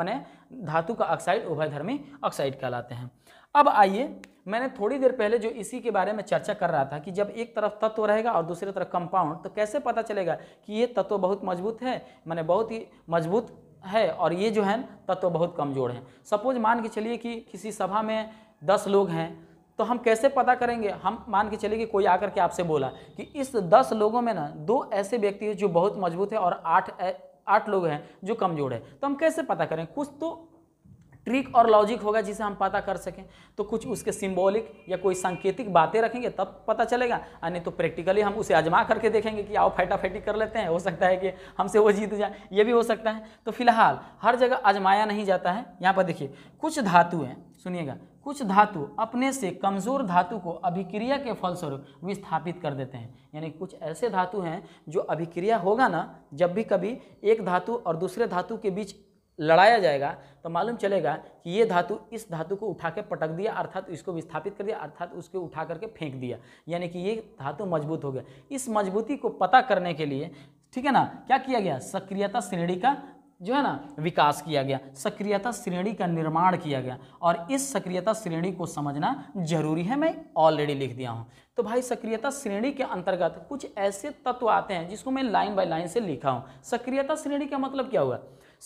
Speaker 1: मैने धातु का ऑक्साइड उभयधर्मी ऑक्साइड कहलाते हैं अब आइए मैंने थोड़ी देर पहले जो इसी के बारे में चर्चा कर रहा था कि जब एक तरफ तत्व रहेगा और दूसरी तरफ कंपाउंड तो कैसे पता चलेगा कि ये तत्व बहुत मजबूत है मैंने बहुत ही मजबूत है और ये जो है तत्व बहुत कमज़ोर है सपोज मान के चलिए कि किसी सभा में दस लोग हैं तो हम कैसे पता करेंगे हम मान के चलिए कि कोई आकर के आपसे बोला कि इस दस लोगों में ना दो ऐसे व्यक्ति हैं जो बहुत मजबूत है और आठ आठ लोग हैं जो कमज़ोर है तो हम कैसे पता करें कुछ तो ट्रिक और लॉजिक होगा जिसे हम पता कर सकें तो कुछ उसके सिंबॉलिक या कोई सांकेतिक बातें रखेंगे तब पता चलेगा नहीं तो प्रैक्टिकली हम उसे आजमा करके देखेंगे कि आओ फैटाफैटी कर लेते हैं हो सकता है कि हमसे वो जीत जाए ये भी हो सकता है तो फिलहाल हर जगह आजमाया नहीं जाता है यहाँ पर देखिए कुछ धातु हैं सुनिएगा कुछ धातु अपने से कमज़ोर धातु को अभिक्रिया के फलस्वरूप विस्थापित कर देते हैं यानी कुछ ऐसे धातु हैं जो अभिक्रिया होगा ना जब भी कभी एक धातु और दूसरे धातु के बीच लड़ाया जाएगा तो मालूम चलेगा कि ये धातु इस धातु को उठा के पटक दिया अर्थात इसको विस्थापित कर दिया अर्थात उसके उठा करके फेंक दिया यानी कि ये धातु मजबूत हो गया इस मजबूती को पता करने के लिए ठीक है ना क्या किया गया सक्रियता श्रेणी का जो है ना विकास किया गया सक्रियता श्रेणी का निर्माण किया गया और इस सक्रियता श्रेणी को समझना जरूरी है मैं ऑलरेडी लिख दिया हूँ तो भाई सक्रियता श्रेणी के अंतर्गत कुछ ऐसे तत्व आते हैं जिसको मैं लाइन बाय लाइन से लिखा हूँ सक्रियता श्रेणी का मतलब क्या हुआ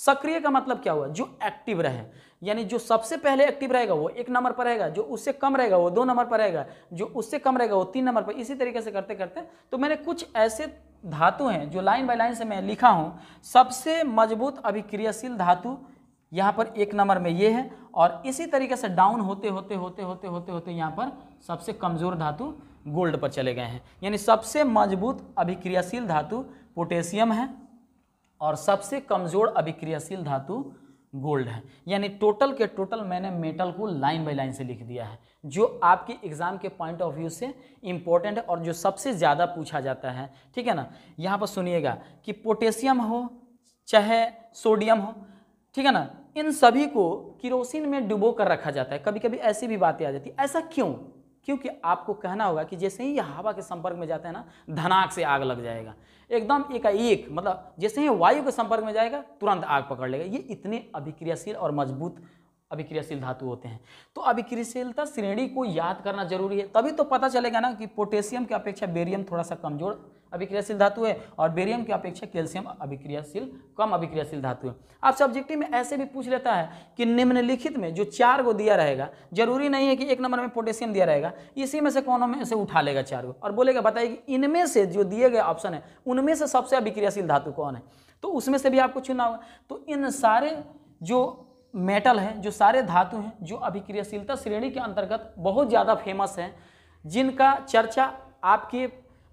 Speaker 1: सक्रिय का मतलब क्या हुआ जो एक्टिव रहे यानी जो सबसे पहले एक्टिव रहेगा वो एक नंबर पर रहेगा जो उससे कम रहेगा वो दो नंबर पर रहेगा जो उससे कम रहेगा वो तीन नंबर पर इसी तरीके से करते करते तो मैंने कुछ ऐसे धातु हैं जो लाइन बाय लाइन से मैं लिखा हूँ सबसे मजबूत अभिक्रियाशील धातु यहाँ पर एक नंबर में ये है और इसी तरीके से डाउन होते होते होते होते होते होते यहाँ पर सबसे कमज़ोर धातु गोल्ड पर चले गए हैं यानी सबसे मजबूत अभिक्रियाशील धातु पोटेशियम है और सबसे कमज़ोर अभिक्रियाशील धातु गोल्ड है यानी टोटल के टोटल मैंने मेटल को लाइन बाय लाइन से लिख दिया है जो आपके एग्ज़ाम के पॉइंट ऑफ व्यू से इम्पोर्टेंट है और जो सबसे ज़्यादा पूछा जाता है ठीक है ना यहाँ पर सुनिएगा कि पोटेशियम हो चाहे सोडियम हो ठीक है ना इन सभी को किरोसिन में डुबो कर रखा जाता है कभी कभी ऐसी भी बातें आ जाती है ऐसा क्यों क्योंकि आपको कहना होगा कि जैसे ही ये हवा के संपर्क में जाते हैं ना धनाक से आग लग जाएगा एकदम एकाएक मतलब जैसे ही वायु के संपर्क में जाएगा तुरंत आग पकड़ लेगा ये इतने अभिक्रियाशील और मजबूत अभिक्रियाशील धातु होते हैं तो अभिक्रियाशीलता श्रेणी को याद करना जरूरी है तभी तो पता चलेगा ना कि पोटेशियम की अपेक्षा बेरियम थोड़ा सा कमजोर अभिक्रियाशील धातु है और बेरियम की अपेक्षा कैल्शियम अभिक्रियाशील कम अभिक्रियाशील धातु है आप सब्जेक्टिव में ऐसे भी पूछ लेता है कि निम्नलिखित में जो चार को दिया रहेगा जरूरी नहीं है कि एक नंबर में पोटेशियम दिया रहेगा इसी में से कौन में से उठा लेगा चार को और बोलेगा बताइए कि इनमें से जो दिए गए ऑप्शन है उनमें से सबसे अभिक्रियाशील धातु कौन है तो उसमें से भी आपको चुनना होगा तो इन सारे जो मेटल हैं जो सारे धातु हैं जो अभिक्रियाशीलता श्रेणी के अंतर्गत बहुत ज़्यादा फेमस हैं जिनका चर्चा आपके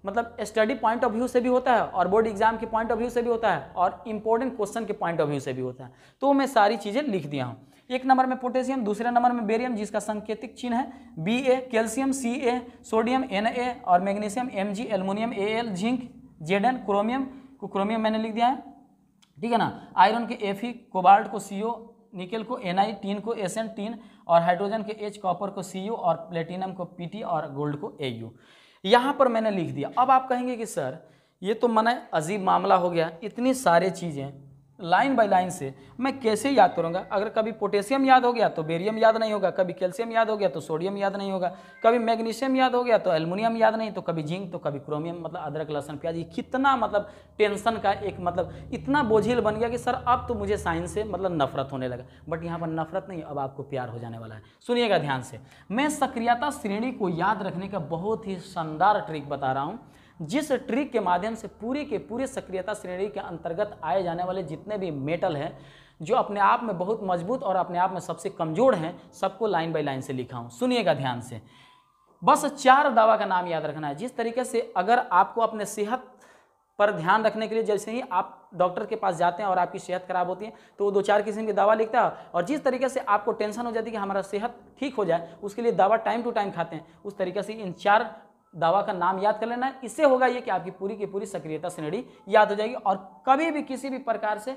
Speaker 1: मतलब स्टडी पॉइंट ऑफ व्यू से भी होता है और बोर्ड एग्जाम के पॉइंट ऑफ व्यू से भी होता है और इंपॉर्टेंट क्वेश्चन के पॉइंट ऑफ व्यू से भी होता है तो मैं सारी चीज़ें लिख दिया हूँ एक नंबर में पोटेशियम दूसरे नंबर में बेरियम जिसका संकेतिक चिन्ह है B A calcium C A sodium N A और magnesium M G aluminium A L zinc Z N chromium को क्रोमियम मैंने लिख दिया है ठीक है ना आयरन के एफ ई कोबाल्ट को सी ओ निकल को एन आई टीन को एस एन टीन और हाइड्रोजन के एच कॉपर को सी यू और प्लेटिनम को पी टी और गोल्ड को ए यू यहाँ पर मैंने लिख दिया अब आप कहेंगे कि सर ये तो मैंने अजीब मामला हो गया इतनी सारे चीज़ें लाइन बाय लाइन से मैं कैसे याद करूँगा अगर कभी पोटेशियम याद हो गया तो बेरियम याद नहीं होगा कभी कैल्शियम याद हो गया तो सोडियम याद नहीं होगा कभी मैग्नीशियम याद हो गया तो एल्मोनियम याद नहीं तो कभी जिंक तो कभी क्रोमियम मतलब अदरक लहसन प्याज ये कितना मतलब टेंशन का एक मतलब इतना बोझिल बन गया कि सर अब तो मुझे साइंस से मतलब नफरत होने लगा बट यहाँ पर नफरत नहीं अब आपको प्यार हो जाने वाला है सुनिएगा ध्यान से मैं सक्रियता श्रेणी को याद रखने का बहुत ही शानदार ट्रिक बता रहा हूँ जिस ट्रिक के माध्यम से पूरे के पूरे सक्रियता श्रेणी के अंतर्गत आए जाने वाले जितने भी मेटल हैं जो अपने आप में बहुत मजबूत और अपने आप में सबसे कमजोर हैं सबको लाइन बाई लाइन से लिखा हूँ सुनिएगा ध्यान से बस चार दवा का नाम याद रखना है जिस तरीके से अगर आपको अपने सेहत पर ध्यान रखने के लिए जैसे ही आप डॉक्टर के पास जाते हैं और आपकी सेहत खराब होती है तो वो दो चार किस्म की दवा लिखता है और जिस तरीके से आपको टेंशन हो जाती है कि हमारा सेहत ठीक हो जाए उसके लिए दवा टाइम टू टाइम खाते हैं उस तरीके से इन चार दवा का नाम याद कर लेना इससे होगा ये कि आपकी पूरी की पूरी सक्रियता श्रेणी याद हो जाएगी और कभी भी किसी भी प्रकार से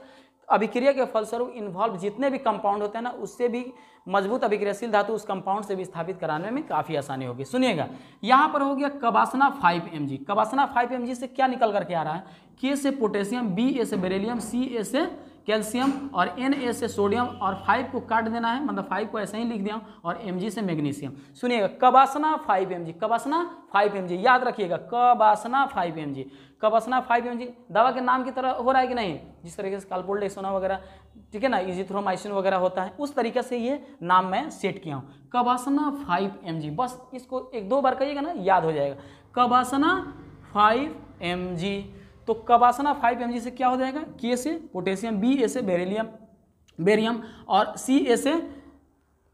Speaker 1: अभिक्रिया के फलस्वरूप इन्वॉल्व जितने भी कंपाउंड होते हैं ना उससे भी मजबूत अभिक्रियाशील धातु उस कंपाउंड से भी स्थापित कराने में काफ़ी आसानी होगी सुनिएगा यहाँ पर हो गया कबासना फाइव एम जी कबासना फाइव एम जी से क्या निकल करके आ रहा है के से पोटेशियम बी ए से बेरेलियम सी ए से कैल्शियम और एन ए से सोडियम और फाइव को काट देना है मतलब फाइव को ऐसे ही लिख दिया और एम जी से मैग्नीशियम सुनिएगा कबासना फाइव एम जी कबासना फाइव एम जी याद रखिएगा कबासना फाइव एम जी कबासना फाइव एम जी दवा के नाम की तरह हो रहा है कि नहीं जिस तरीके से डेसोना वगैरह ठीक है ना इजिथ्रोमाइसिन वगैरह होता है उस तरीके से ये नाम मैं सेट किया हूँ कबासना फाइव एम जी बस इसको एक दो बार कहिएगा ना याद हो जाएगा कबासना फाइव एम जी तो कबासना फाइव एम से क्या हो जाएगा के से पोटेशियम बी ए से बेरेलियम बेरियम और सी ए से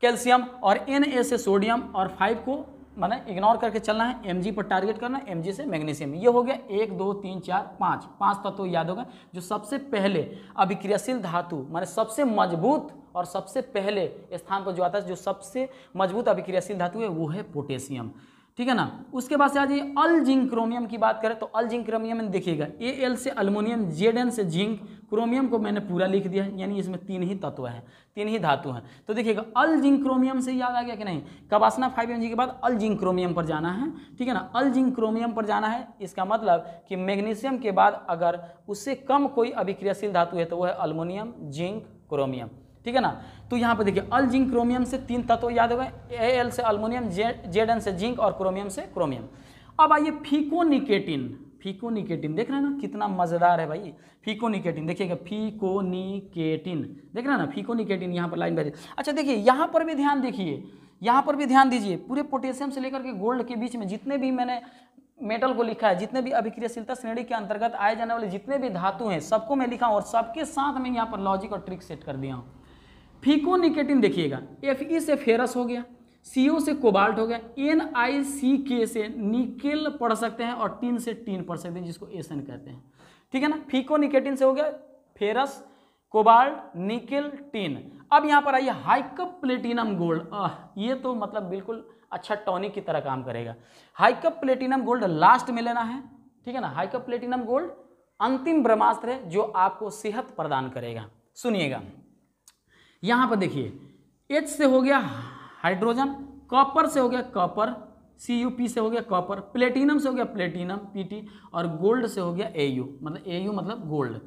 Speaker 1: कैल्शियम और एन ए से सोडियम और फाइव को मैंने इग्नोर करके चलना है एम पर टारगेट करना है एम से मैग्नीशियम ये हो गया एक दो तीन चार पाँच पाँच तत्व तो याद होगा जो सबसे पहले अभिक्रियाशील धातु माने सबसे मजबूत और सबसे पहले स्थान पर जो आता है जो सबसे मजबूत अभिक्रियाशील धातु है वो है पोटेशियम ठीक है ना उसके बाद से आ जाइए अल जिंक क्रोमियम की बात करें तो अल जिंक क्रोमियम देखिएगा ए एल से अल्मोनियम जेड एन से जिंक क्रोमियम को मैंने पूरा लिख दिया है यानी इसमें तीन ही तत्व हैं तीन ही धातु हैं तो देखिएगा अल जिंक क्रोमियम से याद आ गया कि नहीं कबासना फाइव एम के बाद अल जिंक क्रोमियम पर जाना है ठीक है ना अल जिंक क्रोमियम पर जाना है इसका मतलब कि मैग्नीशियम के बाद अगर उससे कम कोई अभिक्रियाशील धातु है तो वह है अल्मोनियम जिंक क्रोमियम ठीक है ना तो यहाँ पर देखिए अल जिंक क्रोमियम से तीन तत्व याद हो गए ए एल से अल्मोनियम जे जेड एन से जिंक और क्रोमियम से क्रोमियम अब आइए फीकोनिकेटिन फीकोनिकेटिन देख रहे हैं ना कितना मज़ेदार है भाई फीकोनिकेटिन देखिएगा फीकोनिकेटिन देख रहे हैं ना फीकोनिकेटिन यहाँ पर लाइन बैठे अच्छा देखिए यहाँ पर भी ध्यान देखिए यहाँ पर भी ध्यान दीजिए पूरे पोटेशियम से लेकर के गोल्ड के बीच में जितने भी मैंने मेटल को लिखा है जितने भी अभिक्रियाशीलता श्रेणी के अंतर्गत आए जाने वाले जितने भी धातु हैं सबको मैं लिखा हूँ और सबके साथ में यहाँ पर लॉजिक और ट्रिक सेट कर दिया हूँ फीकोनिकेटिन देखिएगा एफ ई e से फेरस हो गया सी ओ से कोबाल्ट हो गया एन आई सी के से निकेल पढ़ सकते हैं और टीन से टीन पढ़ सकते हैं जिसको एसन कहते हैं ठीक है ना फीकोनिकेटिन से हो गया फेरस कोबाल्ट निकेल टीन अब यहाँ पर आइए हाइकअप प्लेटिनम गोल्ड ये तो मतलब बिल्कुल अच्छा टॉनिक की तरह काम करेगा हाइकअप प्लेटिनम गोल्ड लास्ट में लेना है ठीक है ना हाइकअप प्लेटिनम गोल्ड अंतिम ब्रह्मास्त्र है जो आपको सेहत प्रदान करेगा सुनिएगा यहाँ पर देखिए एच से हो गया हाइड्रोजन कॉपर से हो गया कॉपर सी यू पी से हो गया कॉपर प्लेटिनम से हो गया प्लेटिनम पी टी और गोल्ड से हो गया ए यू मतलब ए यू मतलब गोल्ड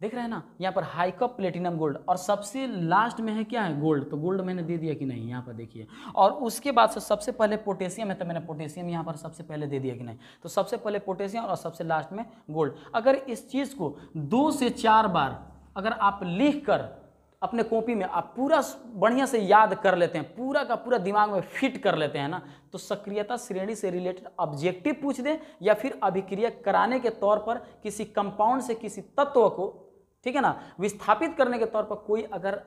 Speaker 1: देख रहे हैं ना यहाँ पर हाइकअप प्लेटिनम गोल्ड और सबसे लास्ट में है क्या है गोल्ड तो गोल्ड मैंने दे दिया कि नहीं यहाँ पर देखिए और उसके बाद से सबसे पहले पोटेशियम है तो मैंने पोटेशियम यहाँ पर सबसे पहले दे दिया कि नहीं तो सबसे पहले पोटेशियम और सबसे लास्ट में गोल्ड अगर इस चीज़ को दो से चार बार अगर आप लिख कर अपने कॉपी में आप पूरा बढ़िया से याद कर लेते हैं पूरा का पूरा दिमाग में फिट कर लेते हैं ना तो सक्रियता श्रेणी से रिलेटेड ऑब्जेक्टिव पूछ दें या फिर अभिक्रिया कराने के तौर पर किसी कंपाउंड से किसी तत्व को ठीक है ना विस्थापित करने के तौर पर कोई अगर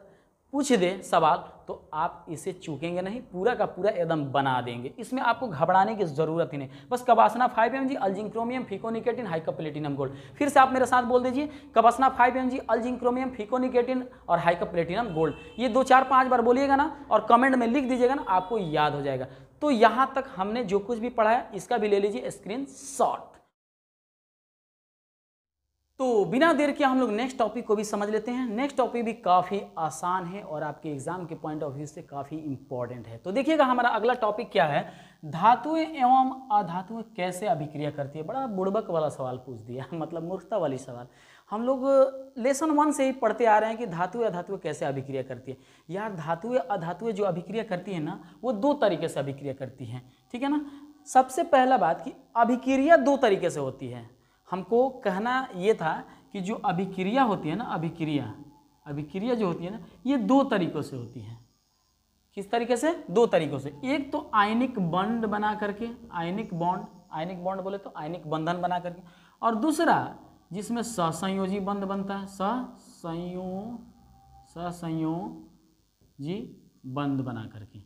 Speaker 1: पूछ दे सवाल तो आप इसे चूकेंगे नहीं पूरा का पूरा एकदम बना देंगे इसमें आपको घबराने की जरूरत ही नहीं बस कबासना फाइव एम जी अल्जिंक्रोमियम फिकोनिकेटिन हाइकोप्लेटिनम गोल्ड फिर से आप मेरे साथ बोल दीजिए कबासना फाइव एम जी अल्जिंक्रोमियम फिकोनिकेटिन और हाइकोप्लेटिनम गोल्ड ये दो चार पाँच बार बोलिएगा ना और कमेंट में लिख दीजिएगा ना आपको याद हो जाएगा तो यहाँ तक हमने जो कुछ भी पढ़ाया इसका भी ले लीजिए स्क्रीन शॉट तो बिना देर के हम लोग नेक्स्ट टॉपिक को भी समझ लेते हैं नेक्स्ट टॉपिक भी काफ़ी आसान है और आपके एग्जाम के पॉइंट ऑफ व्यू से काफ़ी इंपॉर्टेंट है तो देखिएगा हमारा अगला टॉपिक क्या है धातुएं एवं अधातुएं कैसे अभिक्रिया करती है बड़ा बुड़बक वाला सवाल पूछ दिया मतलब मूर्खता वाली सवाल हम लोग लेसन वन से ही पढ़ते आ रहे हैं कि धातुएं अधातुएं कैसे अभिक्रिया करती है यार धातुएं अधातुएं जो अभिक्रिया करती है ना वो दो तरीके से अभिक्रिया करती हैं ठीक है ना सबसे पहला बात कि अभिक्रिया दो तरीके से होती है हमको कहना ये था कि जो अभिक्रिया होती है ना अभिक्रिया अभिक्रिया जो होती है ना ये दो तरीक़ों से होती है किस तरीके से दो तरीक़ों से एक तो आयनिक बंड बना करके आयनिक बॉन्ड आयनिक बॉन्ड बोले तो आयनिक बंधन बना करके और दूसरा जिसमें ससंयोजी बंध बनता है ससंयो जी बंध बना करके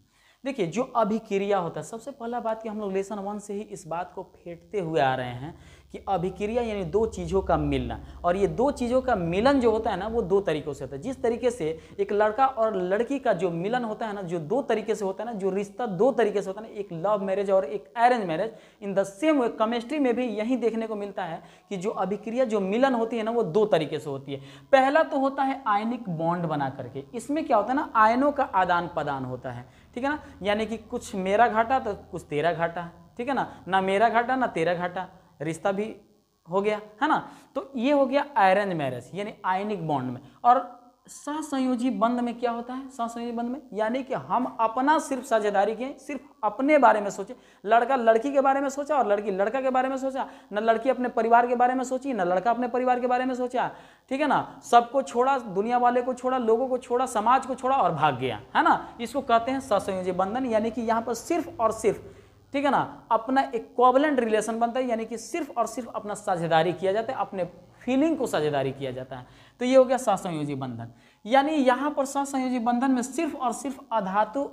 Speaker 1: देखिए जो अभिक्रिया होता है सबसे पहला बात कि हम लोग लेसन वन से ही इस बात को फेंटते हुए आ रहे हैं कि अभिक्रिया यानी दो चीज़ों का मिलना और ये दो चीज़ों का मिलन जो होता है ना वो दो तरीक़ों से होता है जिस तरीके से एक लड़का और लड़की का जो मिलन होता है ना जो दो तरीके से होता है ना जो रिश्ता दो तरीके से होता है ना एक लव मैरिज और एक arrange marriage in the same way chemistry में भी यही देखने को मिलता है कि जो अभिक्रिया जो मिलन होती है ना वो दो तरीके से होती है पहला तो होता है आयनिक बॉन्ड बना करके इसमें क्या होता है ना आयनों का आदान प्रदान होता है ठीक है ना यानी कि कुछ मेरा घाटा तो कुछ तेरा घाटा ठीक है ना ना मेरा घाटा ना तेरा घाटा रिश्ता भी हो गया है ना तो ये हो गया अरेंज मैरिज यानी आयनिक बॉन्ड में और सहसंयोजी बंध में क्या होता है सहसंयोजी बंद में यानी कि हम अपना सिर्फ साझेदारी के सिर्फ अपने बारे में सोचे लड़का लड़की के बारे में सोचा और लड़की लड़का के बारे में सोचा न लड़की अपने परिवार के बारे में सोची न लड़का अपने परिवार के बारे में सोचा ठीक है ना सबको छोड़ा दुनिया वाले को छोड़ा लोगों को छोड़ा समाज को छोड़ा और भाग गया है ना इसको कहते हैं सहसंयोजी बंधन यानी कि यहाँ पर सिर्फ और सिर्फ ठीक है ना अपना कॉबलेंट रिलेशन बनता है यानी कि सिर्फ और सिर्फ अपना साझेदारी किया जाता है अपने फीलिंग को साझेदारी किया जाता है तो ये हो गया ससंयोजी बंधन यानी यहाँ पर ससंयोजी बंधन में सिर्फ और सिर्फ अधातु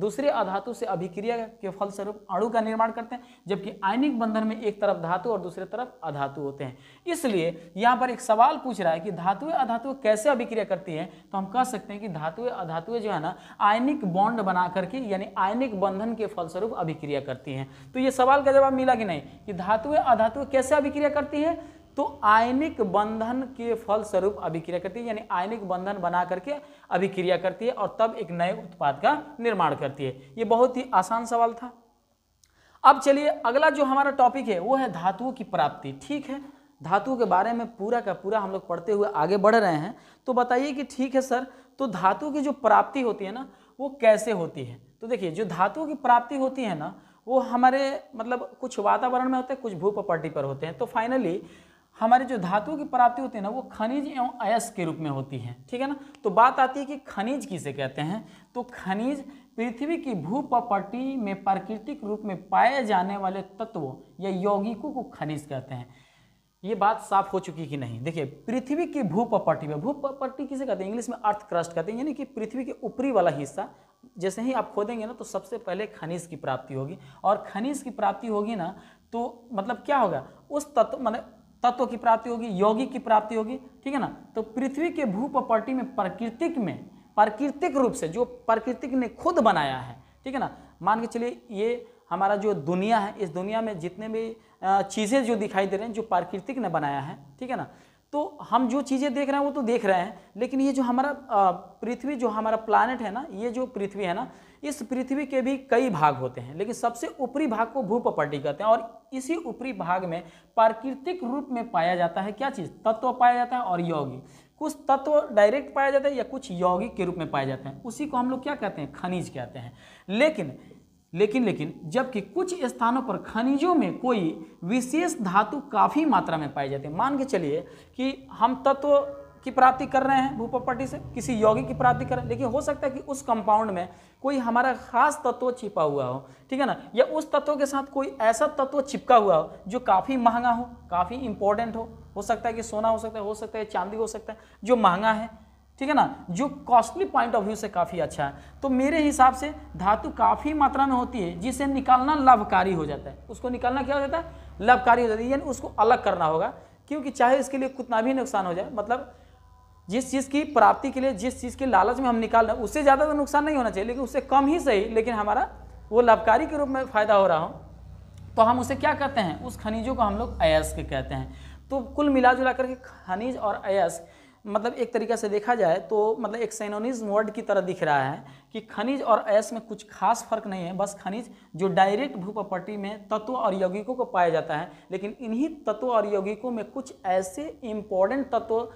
Speaker 1: दूसरे अधातु से अभिक्रिया के फलस्वरूप अणु का निर्माण करते हैं जबकि आयनिक बंधन में एक तरफ धातु और दूसरे तरफ अधातु होते हैं इसलिए यहाँ पर एक सवाल पूछ रहा है कि धातु अधातु कैसे अभिक्रिया करती है तो हम कह सकते हैं कि धातुए अधातु जो है ना आयनिक बॉन्ड बना करके यानी आयनिक बंधन के फलस्वरूप अभिक्रिया करती है तो ये सवाल का जवाब मिला कि नहीं कि धातु अधातु कैसे अभिक्रिया करती है तो आयनिक बंधन के फलस्वरूप अभिक्रिया करती है यानी आयनिक बंधन बना करके अभिक्रिया करती है और तब एक नए उत्पाद का निर्माण करती है ये बहुत ही आसान सवाल था अब चलिए अगला जो हमारा टॉपिक है वो है धातुओं की प्राप्ति ठीक है धातु के बारे में पूरा का पूरा हम लोग पढ़ते हुए आगे बढ़ रहे हैं तो बताइए कि ठीक है सर तो धातु की जो प्राप्ति होती है ना वो कैसे होती है तो देखिए जो धातुओं की प्राप्ति होती है ना वो हमारे मतलब कुछ वातावरण में होते हैं कुछ भूप्रपर्टी पर होते हैं तो फाइनली हमारे जो धातुओं की प्राप्ति होती है ना वो खनिज एवं अयस के रूप में होती है ठीक है ना तो बात आती है कि खनिज किसे कहते हैं तो खनिज पृथ्वी की भूपटी में प्राकृतिक रूप में पाए जाने वाले तत्वों या यौगिकों को खनिज कहते हैं ये बात साफ हो चुकी कि नहीं देखिए पृथ्वी की भूपटी में भूपटी किसे कहते हैं इंग्लिश में अर्थ क्रस्ट कहते हैं यानी कि पृथ्वी के ऊपरी वाला हिस्सा जैसे ही आप खोदेंगे ना तो सबसे पहले खनिज की प्राप्ति होगी और खनिज की प्राप्ति होगी ना तो मतलब क्या होगा उस तत्व मतलब तत्व की प्राप्ति होगी यौगिक की प्राप्ति होगी ठीक है ना तो पृथ्वी के भू प्रॉपर्टी में प्राकृतिक में प्राकृतिक रूप से जो प्राकृतिक ने खुद बनाया है ठीक है ना मान के चलिए ये हमारा जो दुनिया है इस दुनिया में जितने भी चीज़ें जो दिखाई दे रहे हैं जो प्राकृतिक ने बनाया है ठीक है ना तो हम जो चीज़ें देख रहे हैं वो तो देख रहे हैं लेकिन ये जो हमारा पृथ्वी जो हमारा प्लानट है ना ये जो पृथ्वी है ना इस पृथ्वी के भी कई भाग होते हैं लेकिन सबसे ऊपरी भाग को पपर्टी कहते हैं और इसी ऊपरी भाग में प्राकृतिक रूप में पाया जाता है क्या चीज़ तत्व पाया जाता है और यौगिक कुछ तत्व डायरेक्ट पाया जाता है या कुछ यौगिक के रूप में पाए जाते हैं उसी को हम लोग क्या कहते हैं खनिज कहते हैं लेकिन लेकिन लेकिन जबकि कुछ स्थानों पर खनिजों में कोई विशेष धातु काफ़ी मात्रा में पाए जाते हैं मान के चलिए कि हम तत्व की प्राप्ति कर रहे हैं भूप्रॉपर्टी से किसी यौगिक की प्राप्ति कर रहे हैं लेकिन हो सकता है कि उस कंपाउंड में कोई हमारा खास तत्व छिपा हुआ हो ठीक है ना या उस तत्व के साथ कोई ऐसा तत्व चिपका हुआ हो जो काफ़ी महंगा हो काफ़ी इंपॉर्टेंट हो हो सकता है कि सोना हो सकता है हो सकता है चांदी हो सकता है जो महंगा है ठीक है ना जो कॉस्टली पॉइंट ऑफ व्यू से काफ़ी अच्छा है तो मेरे हिसाब से धातु काफ़ी मात्रा में होती है जिसे निकालना लाभकारी हो जाता है उसको निकालना क्या हो जाता है लाभकारी हो जाता है यानी उसको अलग करना होगा क्योंकि चाहे इसके लिए कितना भी नुकसान हो जाए मतलब जिस चीज़ की प्राप्ति के लिए जिस चीज़ के लालच में हम निकाल रहे हैं उससे ज़्यादा तो नुकसान नहीं होना चाहिए लेकिन उससे कम ही सही लेकिन हमारा वो लाभकारी के रूप में फ़ायदा हो रहा हो तो हम उसे क्या कहते हैं उस खनिजों को हम लोग अयस्क कहते हैं तो कुल मिला जुला करके खनिज और अयस्क मतलब एक तरीका से देखा जाए तो मतलब एक सैनोनिज वर्ड की तरह दिख रहा है कि खनिज और ऐस में कुछ खास फर्क नहीं है बस खनिज जो डायरेक्ट भूपट्टी में तत्व और यौगिकों को पाया जाता है लेकिन इन्हीं तत्व और यौगिकों में कुछ ऐसे इम्पॉर्टेंट तत्व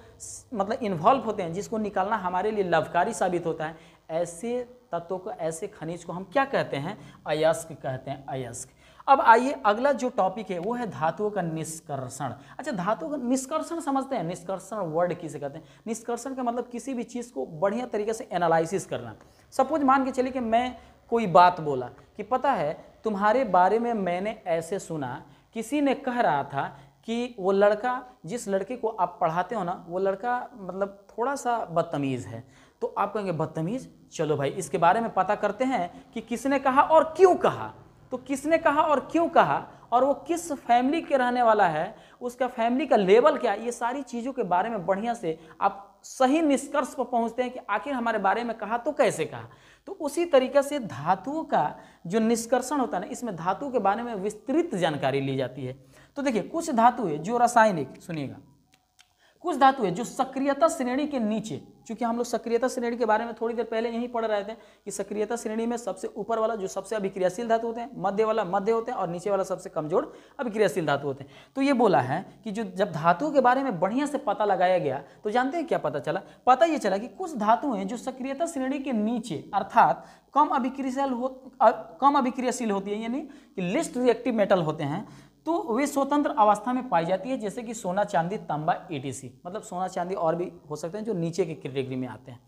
Speaker 1: मतलब इन्वॉल्व होते हैं जिसको निकालना हमारे लिए लाभकारी साबित होता है ऐसे तत्वों को ऐसे खनिज को हम क्या कहते हैं अयस्क कहते हैं अयस्क अब आइए अगला जो टॉपिक है वो है धातुओं का निष्कर्षण अच्छा धातुओं का निष्कर्षण समझते हैं निष्कर्षण वर्ड किसे कहते हैं निष्कर्षण का मतलब किसी भी चीज़ को बढ़िया तरीके से एनालिसिस करना सपोज मान के चलिए कि मैं कोई बात बोला कि पता है तुम्हारे बारे में मैंने ऐसे सुना किसी ने कह रहा था कि वो लड़का जिस लड़के को आप पढ़ाते हो ना वो लड़का मतलब थोड़ा सा बदतमीज़ है तो आप कहेंगे बदतमीज़ चलो भाई इसके बारे में पता करते हैं कि किसने कहा और क्यों कहा तो किसने कहा और क्यों कहा और वो किस फैमिली के रहने वाला है उसका फैमिली का लेवल क्या ये सारी चीज़ों के बारे में बढ़िया से आप सही निष्कर्ष पर पहुंचते हैं कि आखिर हमारे बारे में कहा तो कैसे कहा तो उसी तरीके से धातुओं का जो निष्कर्षण होता है ना इसमें धातु के बारे में विस्तृत जानकारी ली जाती है तो देखिए कुछ धातु है जो रासायनिक सुनिएगा कुछ धातु है जो सक्रियता श्रेणी के नीचे चूँकि हम लोग सक्रियता श्रेणी के बारे में थोड़ी देर पहले यहीं पढ़ रहे थे कि सक्रियता श्रेणी में सबसे ऊपर वाला जो सबसे अभिक्रियाशील धातु होते हैं मध्य वाला मध्य होते हैं और नीचे वाला सबसे कमजोर अभिक्रियाशील धातु होते हैं तो ये बोला है कि जो जब धातुओं के बारे में बढ़िया से पता लगाया गया तो जानते हैं क्या पता चला पता ये चला कि कुछ धातु हैं जो सक्रियता श्रेणी के नीचे अर्थात कम अभिक्रियाशील हो कम अभिक्रियाशील होती है यानी कि लिस्ट रिएक्टिव मेटल होते हैं तो वे स्वतंत्र अवस्था में पाई जाती है जैसे कि सोना चांदी तांबा एटीसी e मतलब सोना चांदी और भी हो सकते हैं जो नीचे के कैटेगरी में आते हैं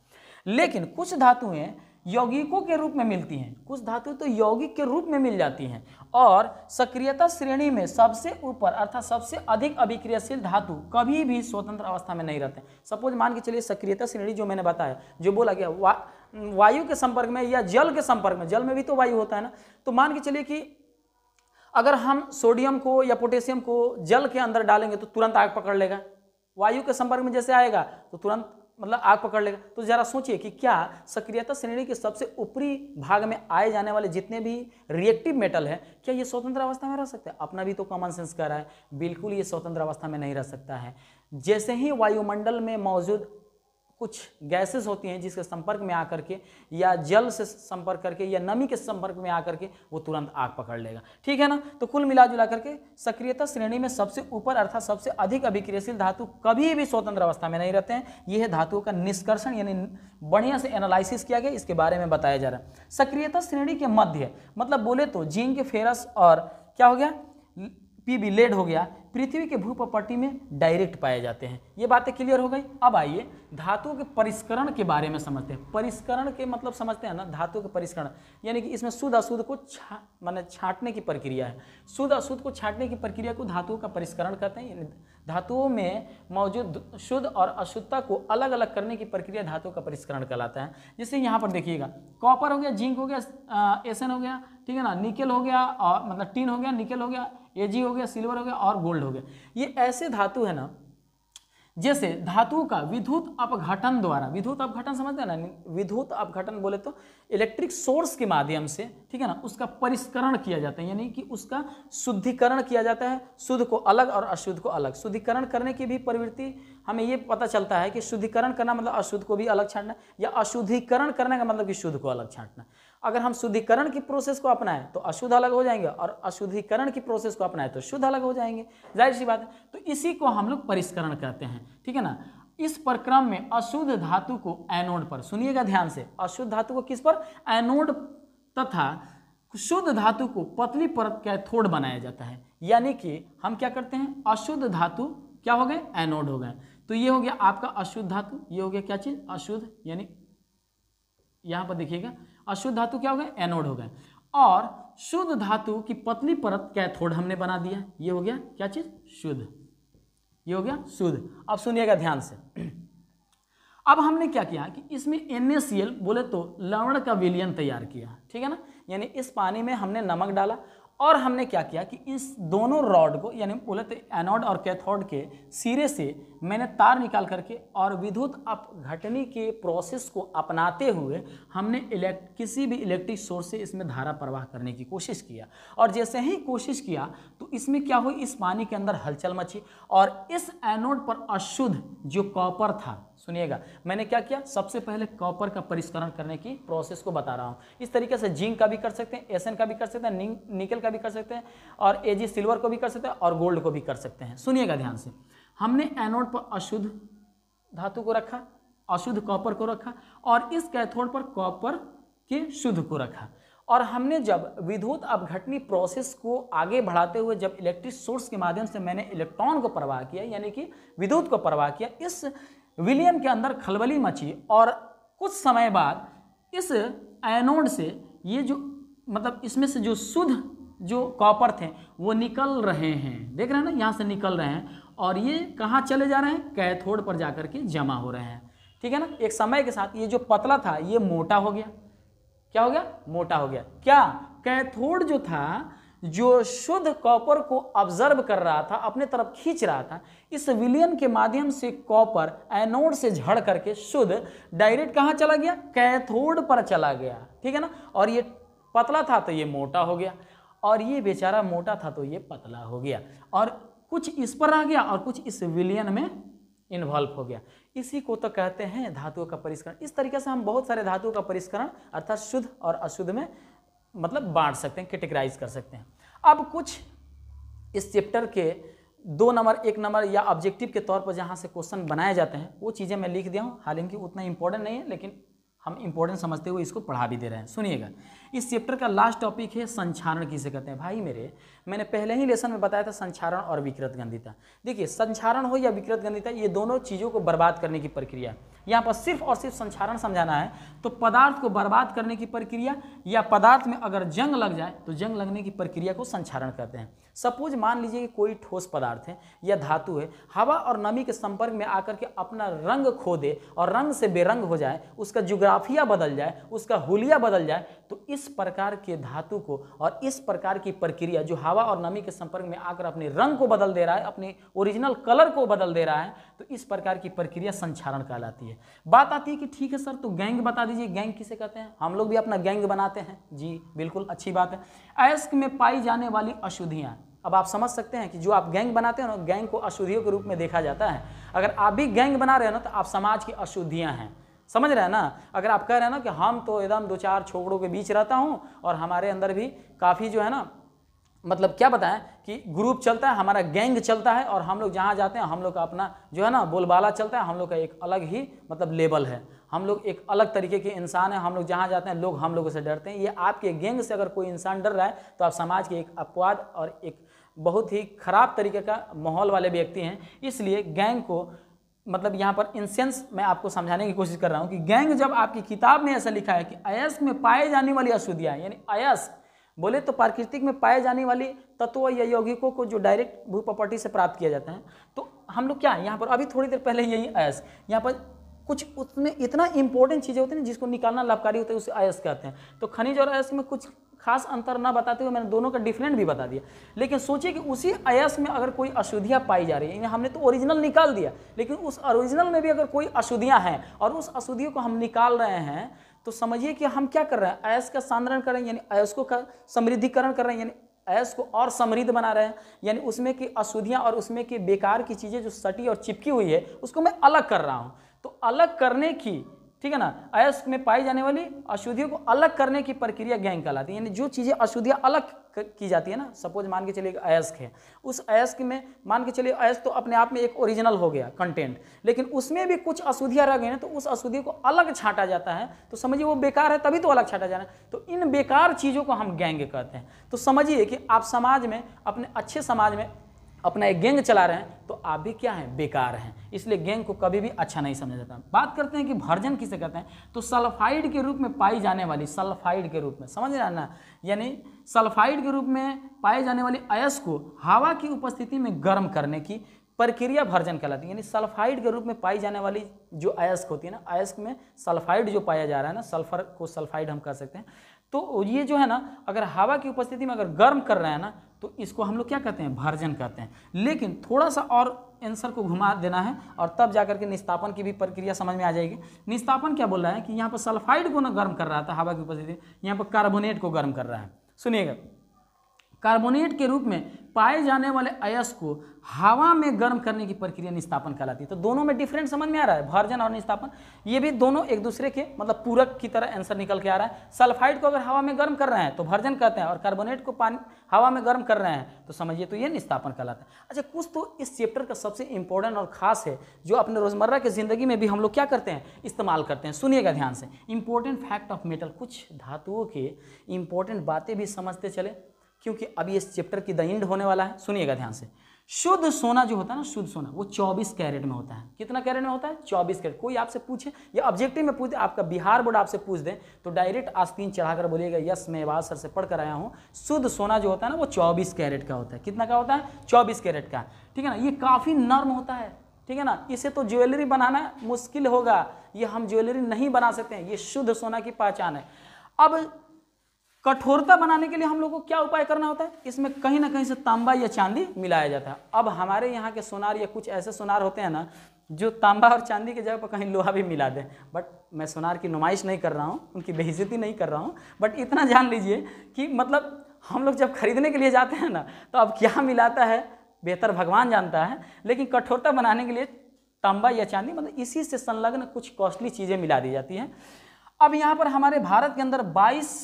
Speaker 1: लेकिन कुछ धातुएं यौगिकों के रूप में मिलती हैं कुछ धातु तो यौगिक के रूप में मिल जाती हैं और सक्रियता श्रेणी में सबसे ऊपर अर्थात सबसे अधिक अभिक्रियाशील धातु कभी भी स्वतंत्र अवस्था में नहीं रहते सपोज मान के चलिए सक्रियता श्रेणी जो मैंने बताया जो बोला गया वा, वायु के संपर्क में या जल के संपर्क में जल में भी तो वायु होता है ना तो मान के चलिए कि अगर हम सोडियम को या पोटेशियम को जल के अंदर डालेंगे तो तुरंत आग पकड़ लेगा वायु के संपर्क में जैसे आएगा तो तुरंत मतलब आग पकड़ लेगा तो जरा सोचिए कि क्या सक्रियता श्रेणी के सबसे ऊपरी भाग में आए जाने वाले जितने भी रिएक्टिव मेटल हैं क्या ये स्वतंत्र अवस्था में रह सकते हैं अपना भी तो कॉमन सेंस कर रहा है बिल्कुल ये स्वतंत्र अवस्था में नहीं रह सकता है जैसे ही वायुमंडल में मौजूद कुछ गैसेस होती हैं जिसके संपर्क में आकर के या जल से संपर्क करके या नमी के संपर्क में आकर के वो तुरंत आग पकड़ लेगा ठीक है ना तो कुल मिला जुला करके सक्रियता श्रेणी में सबसे ऊपर अर्थात सबसे अधिक अभिक्रियाशील धातु कभी भी स्वतंत्र अवस्था में नहीं रहते हैं यह है धातुओं का निष्कर्षण यानी बढ़िया से एनालिसिस किया गया इसके बारे में बताया जा रहा है सक्रियता श्रेणी के मध्य मतलब बोले तो जीन के फेरस और क्या हो गया पी बी लेड हो गया पृथ्वी के भूप्रपट्टी में डायरेक्ट पाए जाते हैं ये बातें क्लियर हो गई अब आइए धातुओं के परिष्करण के बारे में समझते हैं परिष्करण के मतलब समझते हैं ना धातु के परिष्करण यानी कि इसमें शुद्ध अशुद्ध को छा माने छाटने की प्रक्रिया है शुद्ध अशुद्ध को छाटने की प्रक्रिया को धातुओं का परिष्करण कहते हैं धातुओं में मौजूद शुद्ध और अशुद्धता को अलग अलग करने की प्रक्रिया धातुओं का परिष्करण कहलाता है जैसे यहाँ पर देखिएगा कॉपर हो गया जिंक हो गया एसन हो गया ठीक है ना निकल हो गया और मतलब टीन हो गया निकल हो गया ए जी हो गया सिल्वर हो गया और गोल्ड हो गया ये ऐसे धातु है ना जैसे धातु का विद्युत अपघटन द्वारा विद्युत अपघटन समझते हैं ना विद्युत अपघटन बोले तो इलेक्ट्रिक सोर्स के माध्यम से ठीक है ना उसका परिष्करण किया जाता है यानी कि उसका शुद्धिकरण किया जाता है शुद्ध को अलग और अशुद्ध को अलग शुद्धिकरण करने की भी प्रवृत्ति हमें ये पता चलता है कि शुद्धिकरण करना मतलब अशुद्ध को भी अलग छाटना या अशुद्धिकरण करने का मतलब कि शुद्ध को अलग छाटना अगर हम शुद्धिकरण की प्रोसेस को अपनाएं तो अशुद्ध अलग हो जाएंगे और अशुद्धिकरण की प्रोसेस को अपनाएं तो शुद्ध अलग हो जाएंगे जाहिर सी बात है तो इसी को हम लोग परिष्करण कहते हैं ठीक है ना इस प्रक्रम में अशुद्ध धातु को एनोड पर सुनिएगा ध्यान से अशुद्ध धातु को किस पर एनोड तथा शुद्ध धातु को पतली परत कैथोड बनाया जाता है यानी कि हम क्या करते हैं अशुद्ध धातु क्या हो गए एनोड हो गए तो ये हो गया आपका अशुद्ध धातु ये हो गया क्या चीज़ अशुद्ध यानी यहां पर देखिएगा अशुद्ध धातु क्या हो गए एनोड हो गए और शुद्ध धातु की पतली परत कैथोड हमने बना दिया ये हो गया क्या चीज़ शुद्ध ये हो गया शुद्ध अब सुनिएगा ध्यान से अब हमने क्या किया कि इसमें एन बोले तो लवण का विलियन तैयार किया ठीक है ना यानी इस पानी में हमने नमक डाला और हमने क्या किया कि इस दोनों रॉड को यानी बोले तो एनॉड और कैथोड के सिरे से मैंने तार निकाल करके और विद्युत अपघटनी के प्रोसेस को अपनाते हुए हमने इलेक्ट किसी भी इलेक्ट्रिक सोर्स से इसमें धारा प्रवाह करने की कोशिश किया और जैसे ही कोशिश किया तो इसमें क्या हुई इस पानी के अंदर हलचल मची और इस एनोड पर अशुद्ध जो कॉपर था सुनिएगा मैंने क्या किया सबसे पहले कॉपर का परिष्करण करने की प्रोसेस को बता रहा हूँ इस तरीके से जिंक का भी कर सकते हैं एसन का भी कर सकते हैं निकल का भी कर सकते हैं और एजी सिल्वर को भी कर सकते हैं और गोल्ड को भी कर सकते हैं सुनिएगा ध्यान से हमने एनोड पर अशुद्ध धातु को रखा अशुद्ध कॉपर को रखा और इस कैथोड पर कॉपर के शुद्ध को रखा और हमने जब विद्युत अपघटनी प्रोसेस को आगे बढ़ाते हुए जब इलेक्ट्रिक सोर्स के माध्यम से मैंने इलेक्ट्रॉन को प्रवाह किया यानी कि विद्युत को प्रवाह किया इस विलियम के अंदर खलबली मची और कुछ समय बाद इस एनोड से ये जो मतलब इसमें से जो शुद्ध जो कॉपर थे वो निकल रहे हैं देख रहे हैं ना यहाँ से निकल रहे हैं और ये कहाँ चले जा रहे हैं कैथोड पर जा के जमा हो रहे हैं ठीक है ना एक समय के साथ ये जो पतला था ये मोटा हो गया क्या हो गया मोटा हो गया क्या कैथोड जो था जो शुद्ध कॉपर को ऑब्जर्व कर रहा था अपने तरफ खींच रहा था इस विलियन के माध्यम से कॉपर एनोड से झड़ करके शुद्ध डायरेक्ट कहाँ चला गया कैथोड पर चला गया ठीक है ना और ये पतला था तो ये मोटा हो गया और ये बेचारा मोटा था तो ये पतला हो गया और कुछ इस पर आ गया और कुछ इस विलियन में इन्वॉल्व हो गया इसी को तो कहते हैं धातुओं का परिष्करण इस तरीके से हम बहुत सारे धातुओं का परिष्करण अर्थात शुद्ध और अशुद्ध में मतलब बांट सकते हैं कैटेगराइज कर सकते हैं अब कुछ इस चैप्टर के दो नंबर एक नंबर या ऑब्जेक्टिव के तौर पर जहाँ से क्वेश्चन बनाए जाते हैं वो चीज़ें मैं लिख दिया हूँ हालांकि उतना इंपॉर्टेंट नहीं है लेकिन हम इंपॉर्टेंट समझते हुए इसको पढ़ा भी दे रहे हैं सुनिएगा इस चैप्टर का लास्ट टॉपिक है संक्षारण किसे कहते हैं भाई मेरे मैंने पहले ही लेसन में बताया था संचारण और विकृत गंधिता देखिए संक्षारण हो या विकृत गंधिता ये दोनों चीज़ों को बर्बाद करने की प्रक्रिया यहाँ पर सिर्फ और सिर्फ संक्षारण समझाना है तो पदार्थ को बर्बाद करने की प्रक्रिया या पदार्थ में अगर जंग लग जाए तो जंग लगने की प्रक्रिया को संक्षारण कहते हैं सपोज मान लीजिए कि कोई ठोस पदार्थ है या धातु है हवा और नमी के संपर्क में आकर के अपना रंग खो दे और रंग से बेरंग हो जाए उसका जुग्राफिया बदल जाए उसका हुलिया बदल जाए तो इस प्रकार के धातु को और इस प्रकार की प्रक्रिया जो हवा और नमी के संपर्क में आकर अपने रंग को बदल दे रहा है अपने ओरिजिनल कलर को बदल दे रहा है तो इस प्रकार की प्रक्रिया संचारण कहलाती है बात आती है कि ठीक है सर तो गैंग बता दीजिए गैंग किसे कहते हैं हम लोग भी अपना गैंग बनाते हैं जी बिल्कुल अच्छी बात है अयस्क में पाई जाने वाली अशुद्धियाँ अब आप समझ सकते हैं कि जो आप गैंग बनाते हैं ना गैंग को अशुद्धियों के रूप में देखा जाता है अगर आप भी गैंग बना रहे हो ना तो आप समाज की अशुद्धियाँ हैं समझ रहे हैं ना अगर आप कह रहे हैं ना कि हम तो एकदम दो चार छोकड़ों के बीच रहता हूँ और हमारे अंदर भी काफ़ी जो है ना मतलब क्या बताएं कि ग्रुप चलता है हमारा गैंग चलता है और हम लोग जहाँ जाते हैं हम लोग का अपना जो है ना बोलबाला चलता है हम लोग का एक अलग ही मतलब लेवल है हम लोग एक अलग तरीके के इंसान हैं हम लोग जहाँ जाते हैं लोग हम लोगों से डरते हैं ये आपके गैंग से अगर कोई इंसान डर रहा है तो आप समाज के एक अपवाद और एक बहुत ही ख़राब तरीके का माहौल वाले व्यक्ति हैं इसलिए गैंग को मतलब यहाँ पर इंसेंस मैं आपको समझाने की कोशिश कर रहा हूँ कि गैंग जब आपकी किताब में ऐसा लिखा है कि अयस्क में पाए जाने वाली अशुद्धियाँ यानी अयस्क बोले तो प्राकृतिक में पाए जाने वाली तत्व या यौगिकों को जो डायरेक्ट भू प्रॉपर्टी से प्राप्त किया जाता है तो हम लोग क्या यहाँ पर अभी थोड़ी देर पहले यही अयस यहाँ पर कुछ उसमें इतना इंपॉर्टेंट चीज़ें होती हैं जिसको निकालना लाभकारी होता है उसे अयस कहते हैं तो खनिज और अयस में कुछ खास अंतर ना बताते हुए मैंने दोनों का डिफरेंट भी बता दिया लेकिन सोचिए कि उसी अयस में अगर कोई अशुद्धियाँ पाई जा रही है हमने तो ओरिजिनल निकाल दिया लेकिन उस ओरिजिनल में भी अगर कोई अशुद्धियाँ हैं और उस अशुद्धियों को हम निकाल रहे हैं तो समझिए कि हम क्या कर रहे हैं अयस का सांद्रण कर रहे हैं यानी अयस को समृद्धिकरण कर रहे हैं यानी अयस को और समृद्ध बना रहे हैं यानी उसमें की अशुद्धियाँ और उसमें की बेकार की चीज़ें जो सटी और चिपकी हुई है उसको मैं अलग कर रहा हूँ तो अलग करने की ठीक है ना अयस्क में पाई जाने वाली अशुद्धियों को अलग करने की प्रक्रिया गैंग कहलाती है यानी जो चीज़ें अशुद्धियाँ अलग की जाती है ना सपोज मान के चलिए अयस्क है उस अयस्क में मान के चलिए अयस्क तो अपने आप में एक ओरिजिनल हो गया कंटेंट लेकिन उसमें भी कुछ अशुद्धियाँ रह गई ना तो उस अशुद्धि को अलग छाटा जाता है तो समझिए वो बेकार है तभी तो अलग छाटा जाना तो इन बेकार चीज़ों को हम गैंग कहते हैं तो समझिए कि आप समाज में अपने अच्छे समाज में अपना एक गैंग चला रहे हैं तो आप भी क्या हैं बेकार हैं इसलिए गैंग को कभी भी अच्छा नहीं समझा जाता बात करते हैं कि भर्जन किसे कहते हैं तो सल्फाइड के रूप में पाई जाने वाली सल्फाइड के रूप में समझ रहे ना यानी सल्फाइड के रूप में पाए जाने वाली अयस को हवा की उपस्थिति में गर्म करने की प्रक्रिया भर्जन कहलाती है यानी सल्फाइड के रूप में पाई जाने वाली जो अयस्क होती है ना अयस्क में सल्फाइड जो पाया जा रहा है ना सल्फर को सल्फाइड हम कह सकते हैं तो ये जो है ना अगर हवा की उपस्थिति में अगर गर्म कर रहे हैं ना तो इसको हम लोग क्या कहते हैं भर्जन कहते हैं लेकिन थोड़ा सा और आंसर को घुमा देना है और तब जाकर के निस्तापन की भी प्रक्रिया समझ में आ जाएगी निस्तापन क्या बोल रहा है कि यहाँ पर सल्फाइड को ना गर्म कर रहा था हवा की उपस्थिति यहाँ पर कार्बोनेट को गर्म कर रहा है सुनिएगा कार्बोनेट के रूप में पाए जाने वाले अयस को हवा में गर्म करने की प्रक्रिया निस्तापन कहलाती है तो दोनों में डिफरेंट समझ में आ रहा है भर्जन और निस्तापन ये भी दोनों एक दूसरे के मतलब पूरक की तरह आंसर निकल के आ रहा है सल्फाइड को अगर हवा में गर्म कर रहे हैं तो भर्जन कहते हैं और कार्बोनेट को पानी हवा में गर्म कर रहे हैं तो समझिए तो ये निस्तापन कहलाता है अच्छा कुछ तो इस चैप्टर का सबसे इंपॉर्टेंट और खास है जो अपने रोजमर्रा की ज़िंदगी में भी हम लोग क्या करते हैं इस्तेमाल करते हैं सुनिएगा ध्यान से इंपॉर्टेंट फैक्ट ऑफ मेटल कुछ धातुओं के इंपॉर्टेंट बातें भी समझते चले क्योंकि अभी इस चैप्टर की द इंड होने वाला है सुनिएगा ध्यान से शुद्ध सोना जो होता है ना शुद्ध सोना वो 24 कैरेट में होता है कितना कैरेट में होता है 24 कैरेट कोई आपसे पूछे या ऑब्जेक्टिव में पूछे आपका बिहार बोर्ड आपसे पूछ दे तो डायरेक्ट आस्तीन चढ़ाकर बोलिएगा यस मैं बात सर से पढ़कर आया हूँ शुद्ध सोना जो होता है ना वो 24 कैरेट का होता है कितना का होता है चौबीस कैरेट का ठीक है ना ये काफ़ी नर्म होता है ठीक है ना इसे तो ज्वेलरी बनाना मुश्किल होगा ये हम ज्वेलरी नहीं बना सकते हैं ये शुद्ध सोना की पहचान है अब कठोरता बनाने के लिए हम लोग को क्या उपाय करना होता है इसमें कहीं ना कहीं से तांबा या चांदी मिलाया जाता है अब हमारे यहाँ के सोनार या कुछ ऐसे सोनार होते हैं ना जो तांबा और चांदी के जगह पर कहीं लोहा भी मिला दें बट मैं सोनार की नुमाइश नहीं कर रहा हूँ उनकी बेइज्जती नहीं कर रहा हूँ बट इतना जान लीजिए कि मतलब हम लोग जब खरीदने के लिए जाते हैं ना तो अब क्या मिलाता है बेहतर भगवान जानता है लेकिन कठोरता बनाने के लिए तांबा या चांदी मतलब इसी से संलग्न कुछ कॉस्टली चीज़ें मिला दी जाती हैं अब यहाँ पर हमारे भारत के अंदर बाईस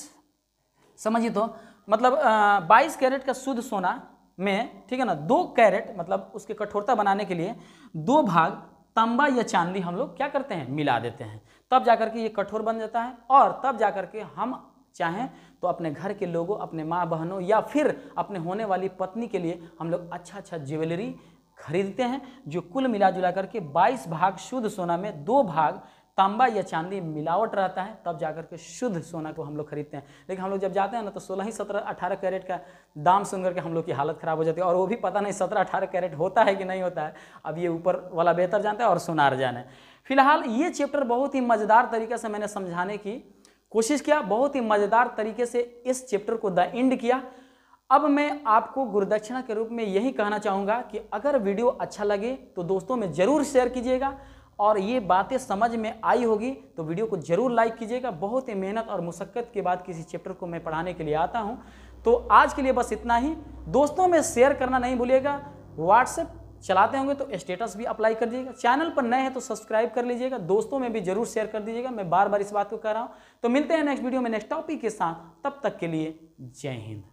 Speaker 1: समझिए तो मतलब बाईस कैरेट का शुद्ध सोना में ठीक है ना दो कैरेट मतलब उसके कठोरता बनाने के लिए दो भाग तांबा या चांदी हम लोग क्या करते हैं मिला देते हैं तब जाकर के ये कठोर बन जाता है और तब जाकर के हम चाहें तो अपने घर के लोगों अपने माँ बहनों या फिर अपने होने वाली पत्नी के लिए हम लोग अच्छा अच्छा ज्वेलरी खरीदते हैं जो कुल मिला जुला करके 22 भाग शुद्ध सोना में दो भाग तांबा या चांदी मिलावट रहता है तब जाकर के शुद्ध सोना को हम लोग खरीदते हैं लेकिन हम लोग जब जाते हैं ना तो सोलह ही सत्रह अठारह कैरेट का दाम सुन करके हम लोग की हालत खराब हो जाती है और वो भी पता नहीं सत्रह अठारह कैरेट होता है कि नहीं होता है अब ये ऊपर वाला बेहतर जानता है और सोनार जाने फिलहाल ये चैप्टर बहुत ही मज़ेदार तरीके से मैंने समझाने की कोशिश किया बहुत ही मज़ेदार तरीके से इस चैप्टर को द एंड किया अब मैं आपको गुरुदक्षिणा के रूप में यही कहना चाहूँगा कि अगर वीडियो अच्छा लगे तो दोस्तों में ज़रूर शेयर कीजिएगा और ये बातें समझ में आई होगी तो वीडियो को ज़रूर लाइक कीजिएगा बहुत ही मेहनत और मुशक्क़त के बाद किसी चैप्टर को मैं पढ़ाने के लिए आता हूँ तो आज के लिए बस इतना ही दोस्तों में शेयर करना नहीं भूलिएगा व्हाट्सएप चलाते होंगे तो स्टेटस भी अप्लाई कर दीजिएगा चैनल पर नए हैं तो सब्सक्राइब कर लीजिएगा दोस्तों में भी जरूर शेयर कर दीजिएगा मैं बार बार इस बात को कह रहा हूँ तो मिलते हैं नेक्स्ट वीडियो में नेक्स्ट टॉपिक के साथ तब तक के लिए जय हिंद